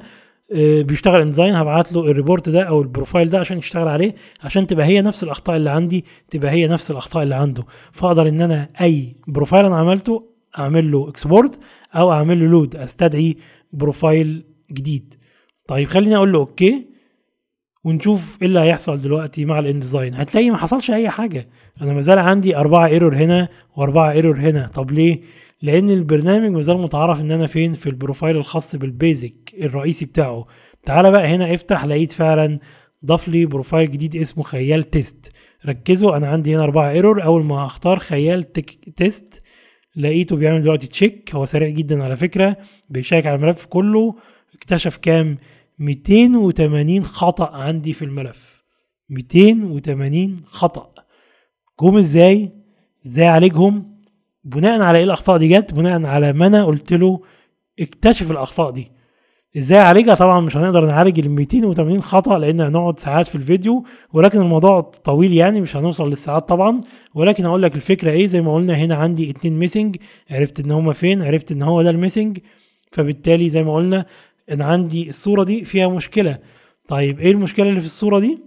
آه، بيشتغل انزاين هبعت له الريبورت ده او البروفايل ده عشان يشتغل عليه عشان تبقى هي نفس الاخطاء اللي عندي تبقى هي نفس الاخطاء اللي عنده فاقدر ان انا اي بروفايل انا عملته اعمل له اكسبورت او اعمل له لود استدعي بروفايل جديد طيب خليني اقول له اوكي ونشوف ايه اللي هيحصل دلوقتي مع الانديزاين هتلاقي ما حصلش اي حاجه انا مازال عندي اربعه ايرور هنا واربعه ايرور هنا طب ليه لان البرنامج مازال متعرف ان انا فين في البروفايل الخاص بالبيزك الرئيسي بتاعه تعالى بقى هنا افتح لقيت فعلا ضاف لي بروفايل جديد اسمه خيال تيست ركزوا انا عندي هنا اربعه ايرور اول ما اختار خيال تيست لقيته بيعمل دلوقتي تشيك هو سريع جدا على فكره بيشيك على الملف كله اكتشف كام 280 خطأ عندي في الملف 280 خطأ جم ازاي ازاي عالجهم بناء على ايه الاخطاء دي جت بناء على ما انا قلت له اكتشف الاخطاء دي ازاي اعالجها طبعا مش هنقدر نعالج ال 280 خطا لان هنقعد ساعات في الفيديو ولكن الموضوع طويل يعني مش هنوصل للساعات طبعا ولكن هقول لك الفكره ايه زي ما قلنا هنا عندي اتنين ميسنج عرفت ان هما فين عرفت ان هو ده الميسنج فبالتالي زي ما قلنا ان عندي الصوره دي فيها مشكله طيب ايه المشكله اللي في الصوره دي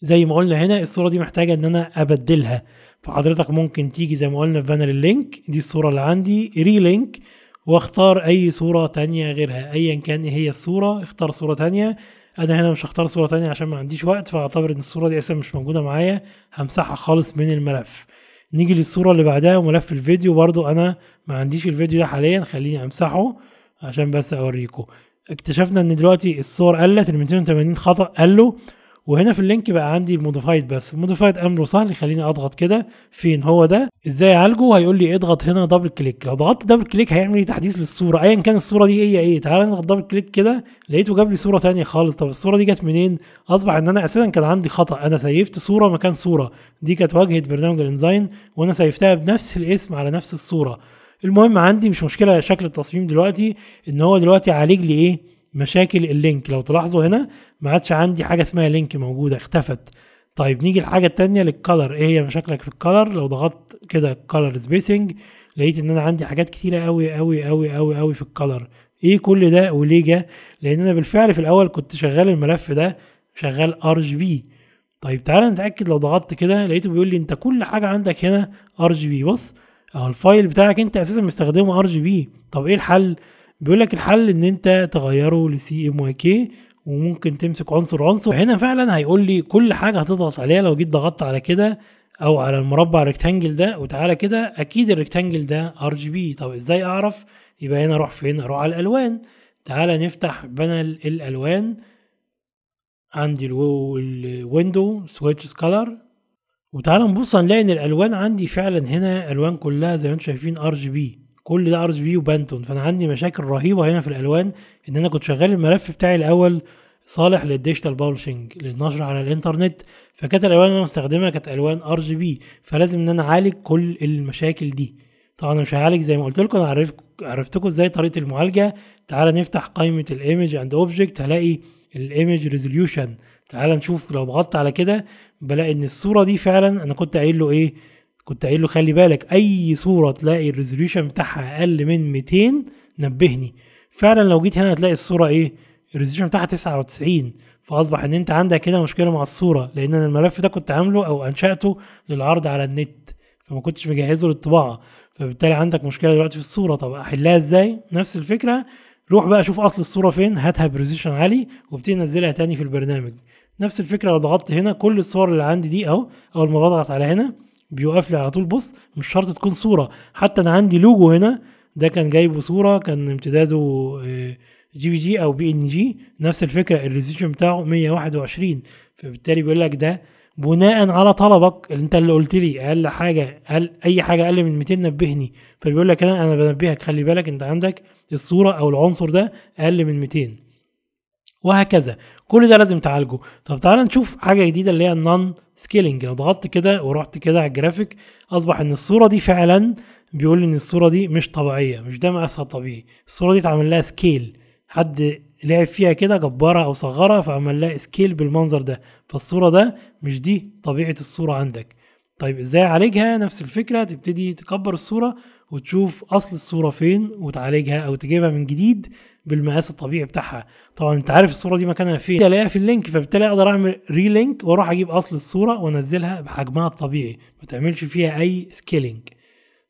زي ما قلنا هنا الصوره دي محتاجه ان انا ابدلها فحضرتك ممكن تيجي زي ما قلنا في بانر اللينك دي الصوره اللي عندي ريلينك واختار اي صوره تانية غيرها ايا كان ايه هي الصوره اختار صوره تانية انا هنا مش هختار صوره تانية عشان ما عنديش وقت فاعتبر ان الصوره دي اصلا مش موجوده معايا همسحها خالص من الملف نيجي للصوره اللي بعدها وملف الفيديو برضو انا ما عنديش الفيديو ده حاليا خليني امسحه عشان بس اوريكم اكتشفنا ان دلوقتي الصور قلت ال 280 خطا قلوا وهنا في اللينك بقى عندي الموديفايد بس الموديفايد امره سهل يخليني اضغط كده فين هو ده ازاي اعالجه هيقول لي اضغط هنا دبل كليك لو ضغطت دبل كليك هيعمل لي تحديث للصوره ايا كان الصوره دي هي ايه تعال نضغط دبل كليك كده لقيته جاب لي صوره ثانيه خالص طب الصوره دي جت منين اصبح ان انا اساسا كان عندي خطا انا سيفت صوره مكان صوره دي كانت واجهه برنامج الانزاين وانا سيفتها بنفس الاسم على نفس الصوره المهم عندي مش مشكله شكل التصميم دلوقتي ان هو دلوقتي عالج لي ايه مشاكل اللينك لو تلاحظوا هنا ما عادش عندي حاجه اسمها لينك موجوده اختفت طيب نيجي الحاجه التانية للكالر ايه هي مشاكلك في الكالر لو ضغطت كده كالر سبيسنج لقيت ان انا عندي حاجات كتيره قوي قوي قوي قوي قوي في الكالر ايه كل ده وليه جه لان انا بالفعل في الاول كنت شغال الملف ده شغال ار جي بي طيب تعالى نتاكد لو ضغطت كده لقيته بيقول لي انت كل حاجه عندك هنا ار جي بي بص اهو الفايل بتاعك انت اساسا مستخدمه ار جي بي طب ايه الحل بيقول لك الحل ان انت تغيره لسي ام واي كي وممكن تمسك عنصر عنصر هنا فعلا هيقول لي كل حاجه هتضغط عليها لو جيت ضغطت على كده او على المربع الريكتانجل ده وتعالى كده اكيد الريكتانجل ده ار جي بي طب ازاي اعرف يبقى هنا اروح فين اروح على الالوان تعالى نفتح بانل الالوان عندي الويندو سويتش كلر وتعالى نبص هنلاقي ان الالوان عندي فعلا هنا الوان كلها زي ما انتم شايفين ار جي بي كل ده ار جي بي وبانتون فانا عندي مشاكل رهيبه هنا في الالوان ان انا كنت شغال الملف بتاعي الاول صالح للديجيتال بابلشنج للنشر على الانترنت فكانت الالوان اللي انا مستخدمها كانت الوان ار جي بي فلازم ان انا اعالج كل المشاكل دي طبعا انا مش هعالج زي ما قلت لكم انا عرفتكم ازاي طريقه المعالجه تعال نفتح قائمه الايمج اند اوبجكت هلاقي الايمج ريزوليوشن تعال نشوف لو ضغطت على كده بلاقي ان الصوره دي فعلا انا كنت قايل له ايه كنت قايل له خلي بالك اي صوره تلاقي الريزوليوشن بتاعها اقل من 200 نبهني فعلا لو جيت هنا هتلاقي الصوره ايه الريزوليوشن بتاعها 99 فاصبح ان انت عندك كده مشكله مع الصوره لان انا الملف ده كنت عامله او انشاته للعرض على النت فما كنتش مجهزه للطباعه فبالتالي عندك مشكله دلوقتي في الصوره طب احلها ازاي نفس الفكره روح بقى شوف اصل الصوره فين هاتها بريزيشن عالي وابتدي نزلها تاني في البرنامج نفس الفكره لو ضغطت هنا كل الصور اللي عندي دي اهو اول ما بضغط على هنا بيوقف لي على طول بص مش شرط تكون صوره حتى انا عندي لوجو هنا ده كان جايبه صوره كان امتداده آه، جي بي جي او بي ان جي نفس الفكره الريزولوشن بتاعه 121 فبالتالي بيقول لك ده بناء على طلبك اللي انت اللي قلت لي اقل حاجه هل اي حاجه اقل من 200 نبهني فبيقول لك انا انا بنبهك خلي بالك انت عندك الصوره او العنصر ده اقل من 200 وهكذا كل ده لازم تعالجه طب تعال نشوف حاجه جديده اللي هي النون سكيلينج لو ضغطت كده ورحت كده على الجرافيك اصبح ان الصوره دي فعلا بيقول لي ان الصوره دي مش طبيعيه مش ده مقاسها طبيعي الصوره دي اتعمل لها سكيل حد لعب فيها كده جبرها او صغرها فعمل لها سكيل بالمنظر ده فالصوره ده مش دي طبيعه الصوره عندك طيب ازاي اعالجها نفس الفكره تبتدي تكبر الصوره وتشوف اصل الصوره فين وتعالجها او تجيبها من جديد بالمقاس الطبيعي بتاعها طبعا انت عارف الصوره دي مكانها فين الاقيها في اللينك فبالتالي اقدر اعمل ريلينك واروح اجيب اصل الصوره وانزلها بحجمها الطبيعي ما تعملش فيها اي سكيلينج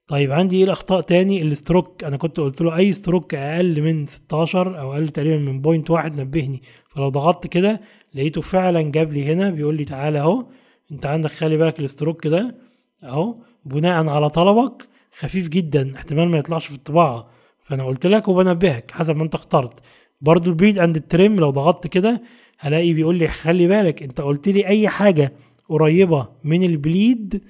طيب عندي ايه الاخطاء تاني الستروك انا كنت قلت له اي ستروك اقل من 16 او اقل تقريبا من بوينت واحد نبهني فلو ضغطت كده لقيته فعلا جاب لي هنا بيقول لي تعالى اهو انت عندك خلي بالك الستروك ده اهو بناء على طلبك خفيف جدا احتمال ما يطلعش في الطباعه فانا قلت لك وبنبهك حسب ما انت اخترت برضو البيد اند التريم لو ضغطت كده هلاقي بيقول لي خلي بالك انت قلت لي اي حاجه قريبه من البليد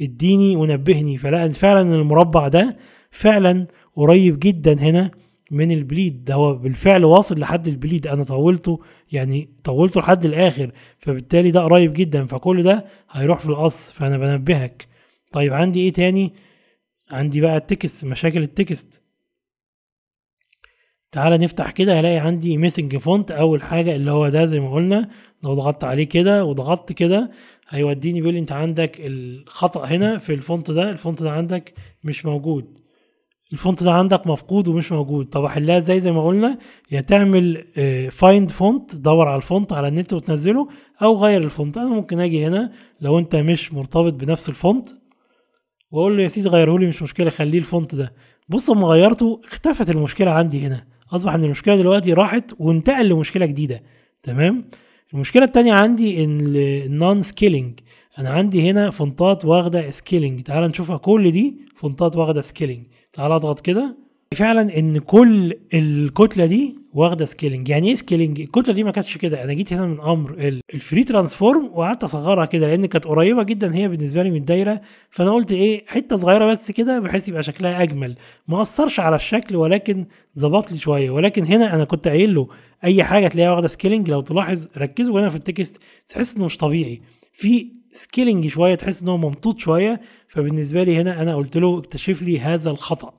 اديني ونبهني فلا فعلا المربع ده فعلا قريب جدا هنا من البليد ده هو بالفعل واصل لحد البليد انا طولته يعني طولته لحد الاخر فبالتالي ده قريب جدا فكل ده هيروح في القص فانا بنبهك طيب عندي ايه تاني عندي بقى التكست مشاكل التكست تعالى نفتح كده هلاقي عندي ميسنج فونت اول حاجه اللي هو ده زي ما قلنا لو ضغطت عليه كده وضغطت كده هيوديني بيقول انت عندك الخطا هنا في الفونت ده الفونت ده عندك مش موجود الفونت ده عندك مفقود ومش موجود طب احلها ازاي زي ما قلنا يا تعمل فايند آه، فونت دور على الفونت على النت وتنزله او غير الفونت انا ممكن اجي هنا لو انت مش مرتبط بنفس الفونت واقول له يا سيدي غيره لي مش مشكله خليه الفونت ده بص لما غيرته اختفت المشكله عندي هنا اصبح ان المشكله دلوقتي راحت وانتقل لمشكله جديده تمام المشكله الثانيه عندي ان النون سكيلينج انا عندي هنا فونتات واخده سكيلينج تعال نشوفها كل دي فونتات واخده سكيلينج تعال اضغط كده فعلا ان كل الكتله دي واخده سكيلينج يعني ايه سكيلينج الكتله دي ما كانتش كده انا جيت هنا من امر الفري ترانسفورم وقعدت اصغرها كده لان كانت قريبه جدا هي بالنسبه لي من الدايره فانا قلت ايه حته صغيره بس كده بحيث يبقى شكلها اجمل ما اثرش على الشكل ولكن ظبط لي شويه ولكن هنا انا كنت قايل له اي حاجه تلاقيها واخده سكيلينج لو تلاحظ ركزوا هنا في التكست تحس انه مش طبيعي في سكيلينج شويه تحس ان هو ممطوط شويه فبالنسبه لي هنا انا قلت له اكتشف لي هذا الخطا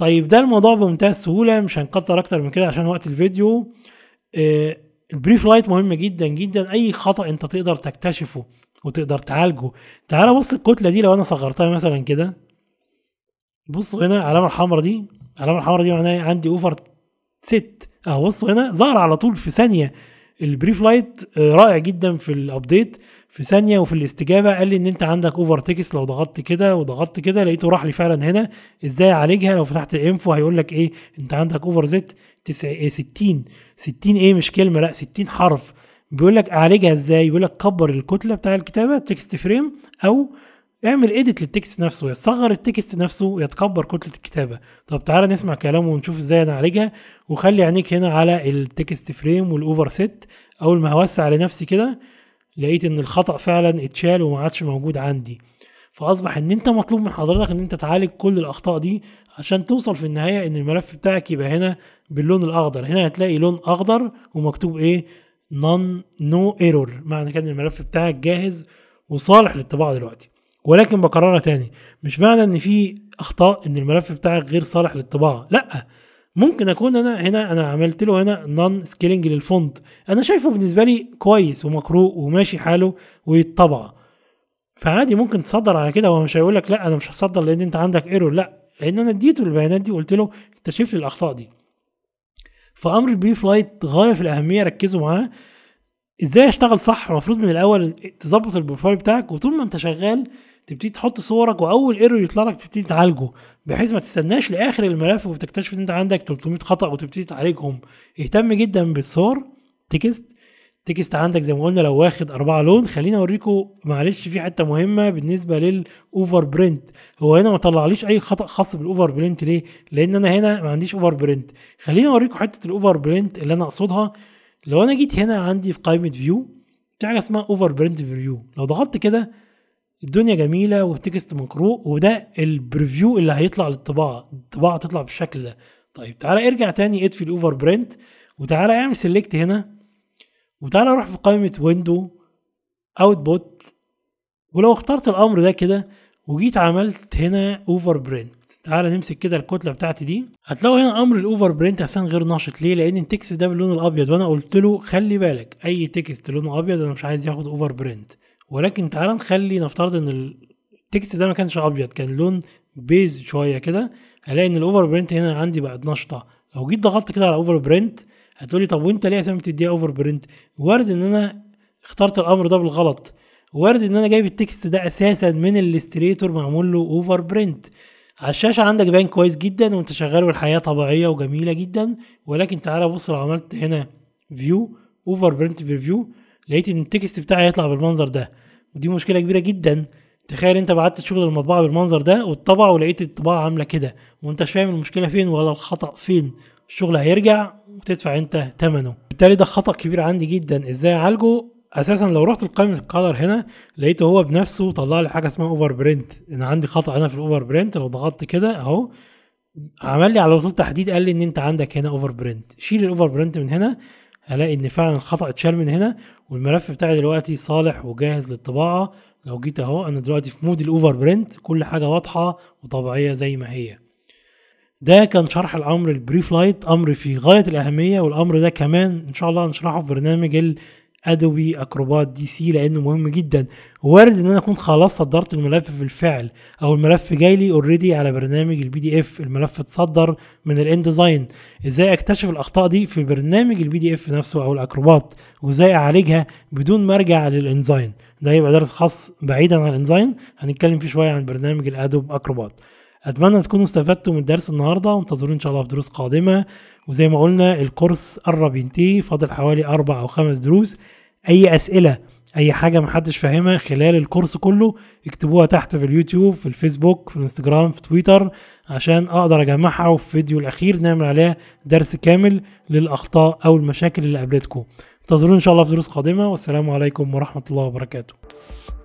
طيب ده الموضوع بمنتهى السهوله مش هنكتر اكتر من كده عشان وقت الفيديو آه، البريف لايت مهم جدا جدا اي خطا انت تقدر تكتشفه وتقدر تعالجه تعال بص الكتله دي لو انا صغرتها مثلا كده بصوا هنا العلامه الحمراء دي العلامه الحمراء دي معناها إيه؟ عندي اوفر ست اهو بصوا هنا ظهر على طول في ثانيه البريف لايت آه، رائع جدا في الابديت في ثانيه وفي الاستجابه قال لي ان انت عندك اوفر تكس لو ضغطت كده وضغطت كده لقيته راح لي فعلا هنا ازاي اعالجها لو فتحت الانفو هيقول لك ايه انت عندك اوفر زيت 60 60 ايه مش كلمه لا 60 حرف بيقول لك اعالجها ازاي بيقول لك كبر الكتله بتاع الكتابه تكست فريم او اعمل ايديت للتكست نفسه يا صغر التكست نفسه يا تكبر كتله الكتابه طب تعالى نسمع كلامه ونشوف ازاي نعالجها وخلي عينيك هنا على التكست فريم والاوفر سيت اول ما هوسع لنفسي كده لقيت ان الخطا فعلا اتشال وما عادش موجود عندي فاصبح ان انت مطلوب من حضرتك ان انت تعالج كل الاخطاء دي عشان توصل في النهايه ان الملف بتاعك يبقى هنا باللون الاخضر هنا هتلاقي لون اخضر ومكتوب ايه نون نو ايرور معنى كده ان الملف بتاعك جاهز وصالح للطباعه دلوقتي ولكن بكررها تاني مش معنى ان في اخطاء ان الملف بتاعك غير صالح للطباعه لا ممكن اكون انا هنا انا عملت له هنا نون سكيلنج للفونت انا شايفه بالنسبه لي كويس ومقروء وماشي حاله ويتطبع فعادي ممكن تصدر على كده هو مش هيقول لك لا انا مش هصدر لان انت عندك ايرور لا لان انا اديته البيانات دي وقلت له شايف لي الاخطاء دي فامر البي فلايت غايه في الاهميه ركزوا معاه ازاي اشتغل صح المفروض من الاول تظبط البروفايل بتاعك وطول ما انت شغال تبتدي تحط صورك واول ايرور يطلع لك تبتدي تعالجه بحيث ما تستناش لاخر الملف وتكتشف ان انت عندك 300 خطا وتبتدي تعالجهم اهتم جدا بالصور تكست تكست عندك زي ما قلنا لو واخد أربعة لون خليني اوريكو معلش في حتة مهمة بالنسبة للأوفر برنت هو هنا ما طلعليش أي خطأ خاص بالأوفر برنت ليه؟ لأن أنا هنا ما عنديش أوفر برنت خليني اوريكو حتة الأوفر برنت اللي أنا أقصدها لو أنا جيت هنا عندي في قائمة فيو في حاجة اسمها أوفر برنت فيو لو ضغطت كده الدنيا جميله والتكست مقروء وده البريفيو اللي هيطلع للطباعه الطباعه تطلع بالشكل ده طيب تعالى ارجع تاني اطفي الاوفر برنت وتعالى اعمل سيلكت هنا وتعالى اروح في قائمه ويندو اوتبوت ولو اخترت الامر ده كده وجيت عملت هنا اوفر برنت تعالى نمسك كده الكتله بتاعتي دي هتلاقوا هنا امر الاوفر برنت عشان غير ناشط ليه لان التكست ده باللون الابيض وانا قلت له خلي بالك اي تكست لونه ابيض انا مش عايز ياخد اوفر برنت ولكن تعال نخلي نفترض ان التكست ده ما كانش ابيض كان لون بيز شويه كده هلاقي ان الاوفر برنت هنا عندي بقت نشطه لو جيت ضغطت كده على اوفر برنت هتقولي طب وانت ليه اسامي بتديها اوفر برنت وارد ان انا اخترت الامر ده بالغلط وارد ان انا جايب التكست ده اساسا من الاستريتور معمول له اوفر برنت على الشاشه عندك باين كويس جدا وانت شغال والحياه طبيعيه وجميله جدا ولكن تعالى بص لو عملت هنا فيو اوفر برنت فيو لقيت ان التكست بتاعي هيطلع بالمنظر ده دي مشكله كبيره جدا تخيل انت بعت شغل المطبعه بالمنظر ده والطبع ولقيت الطباعه عامله كده وانت مش فاهم المشكله فين ولا الخطا فين الشغل هيرجع وتدفع انت ثمنه بالتالي ده خطا كبير عندي جدا ازاي اعالجه اساسا لو رحت القائمة الكالر هنا لقيته هو بنفسه طلع لي حاجه اسمها اوفر برنت انا عندي خطا هنا في الاوفر برنت لو ضغطت كده اهو عمل لي على طول تحديد قال لي ان انت عندك هنا اوفر برنت شيل الاوفر برنت من هنا الاقي ان فعلا الخطا اتشال من هنا والملف بتاعي دلوقتي صالح وجاهز للطباعه لو جيت اهو انا دلوقتي في مود الاوفر برنت كل حاجه واضحه وطبيعيه زي ما هي ده كان شرح الامر البريف لايت امر في غايه الاهميه والامر ده كمان ان شاء الله هنشرحه في برنامج ادوبي اكروبات دي سي لانه مهم جدا وارد ان انا اكون خلاص صدرت الملف بالفعل او الملف جاي لي اوريدي على برنامج البي دي اف الملف اتصدر من الانديزاين ديزاين ازاي اكتشف الاخطاء دي في برنامج البي دي اف نفسه او الاكروبات وازاي اعالجها بدون ما ارجع للانزاين ده يبقى درس خاص بعيدا عن الانزاين هنتكلم فيه شويه عن برنامج الادوب اكروبات اتمنى تكونوا استفدتوا من الدرس النهارده وانتظروني ان شاء الله في دروس قادمه وزي ما قلنا الكورس قرب ينتهي فاضل حوالي اربع او خمس دروس اي اسئله اي حاجه محدش فاهمها خلال الكورس كله اكتبوها تحت في اليوتيوب في الفيسبوك في الانستجرام في تويتر عشان اقدر اجمعها وفي الفيديو الاخير نعمل عليها درس كامل للاخطاء او المشاكل اللي قابلتكم انتظرونا ان شاء الله في دروس قادمه والسلام عليكم ورحمه الله وبركاته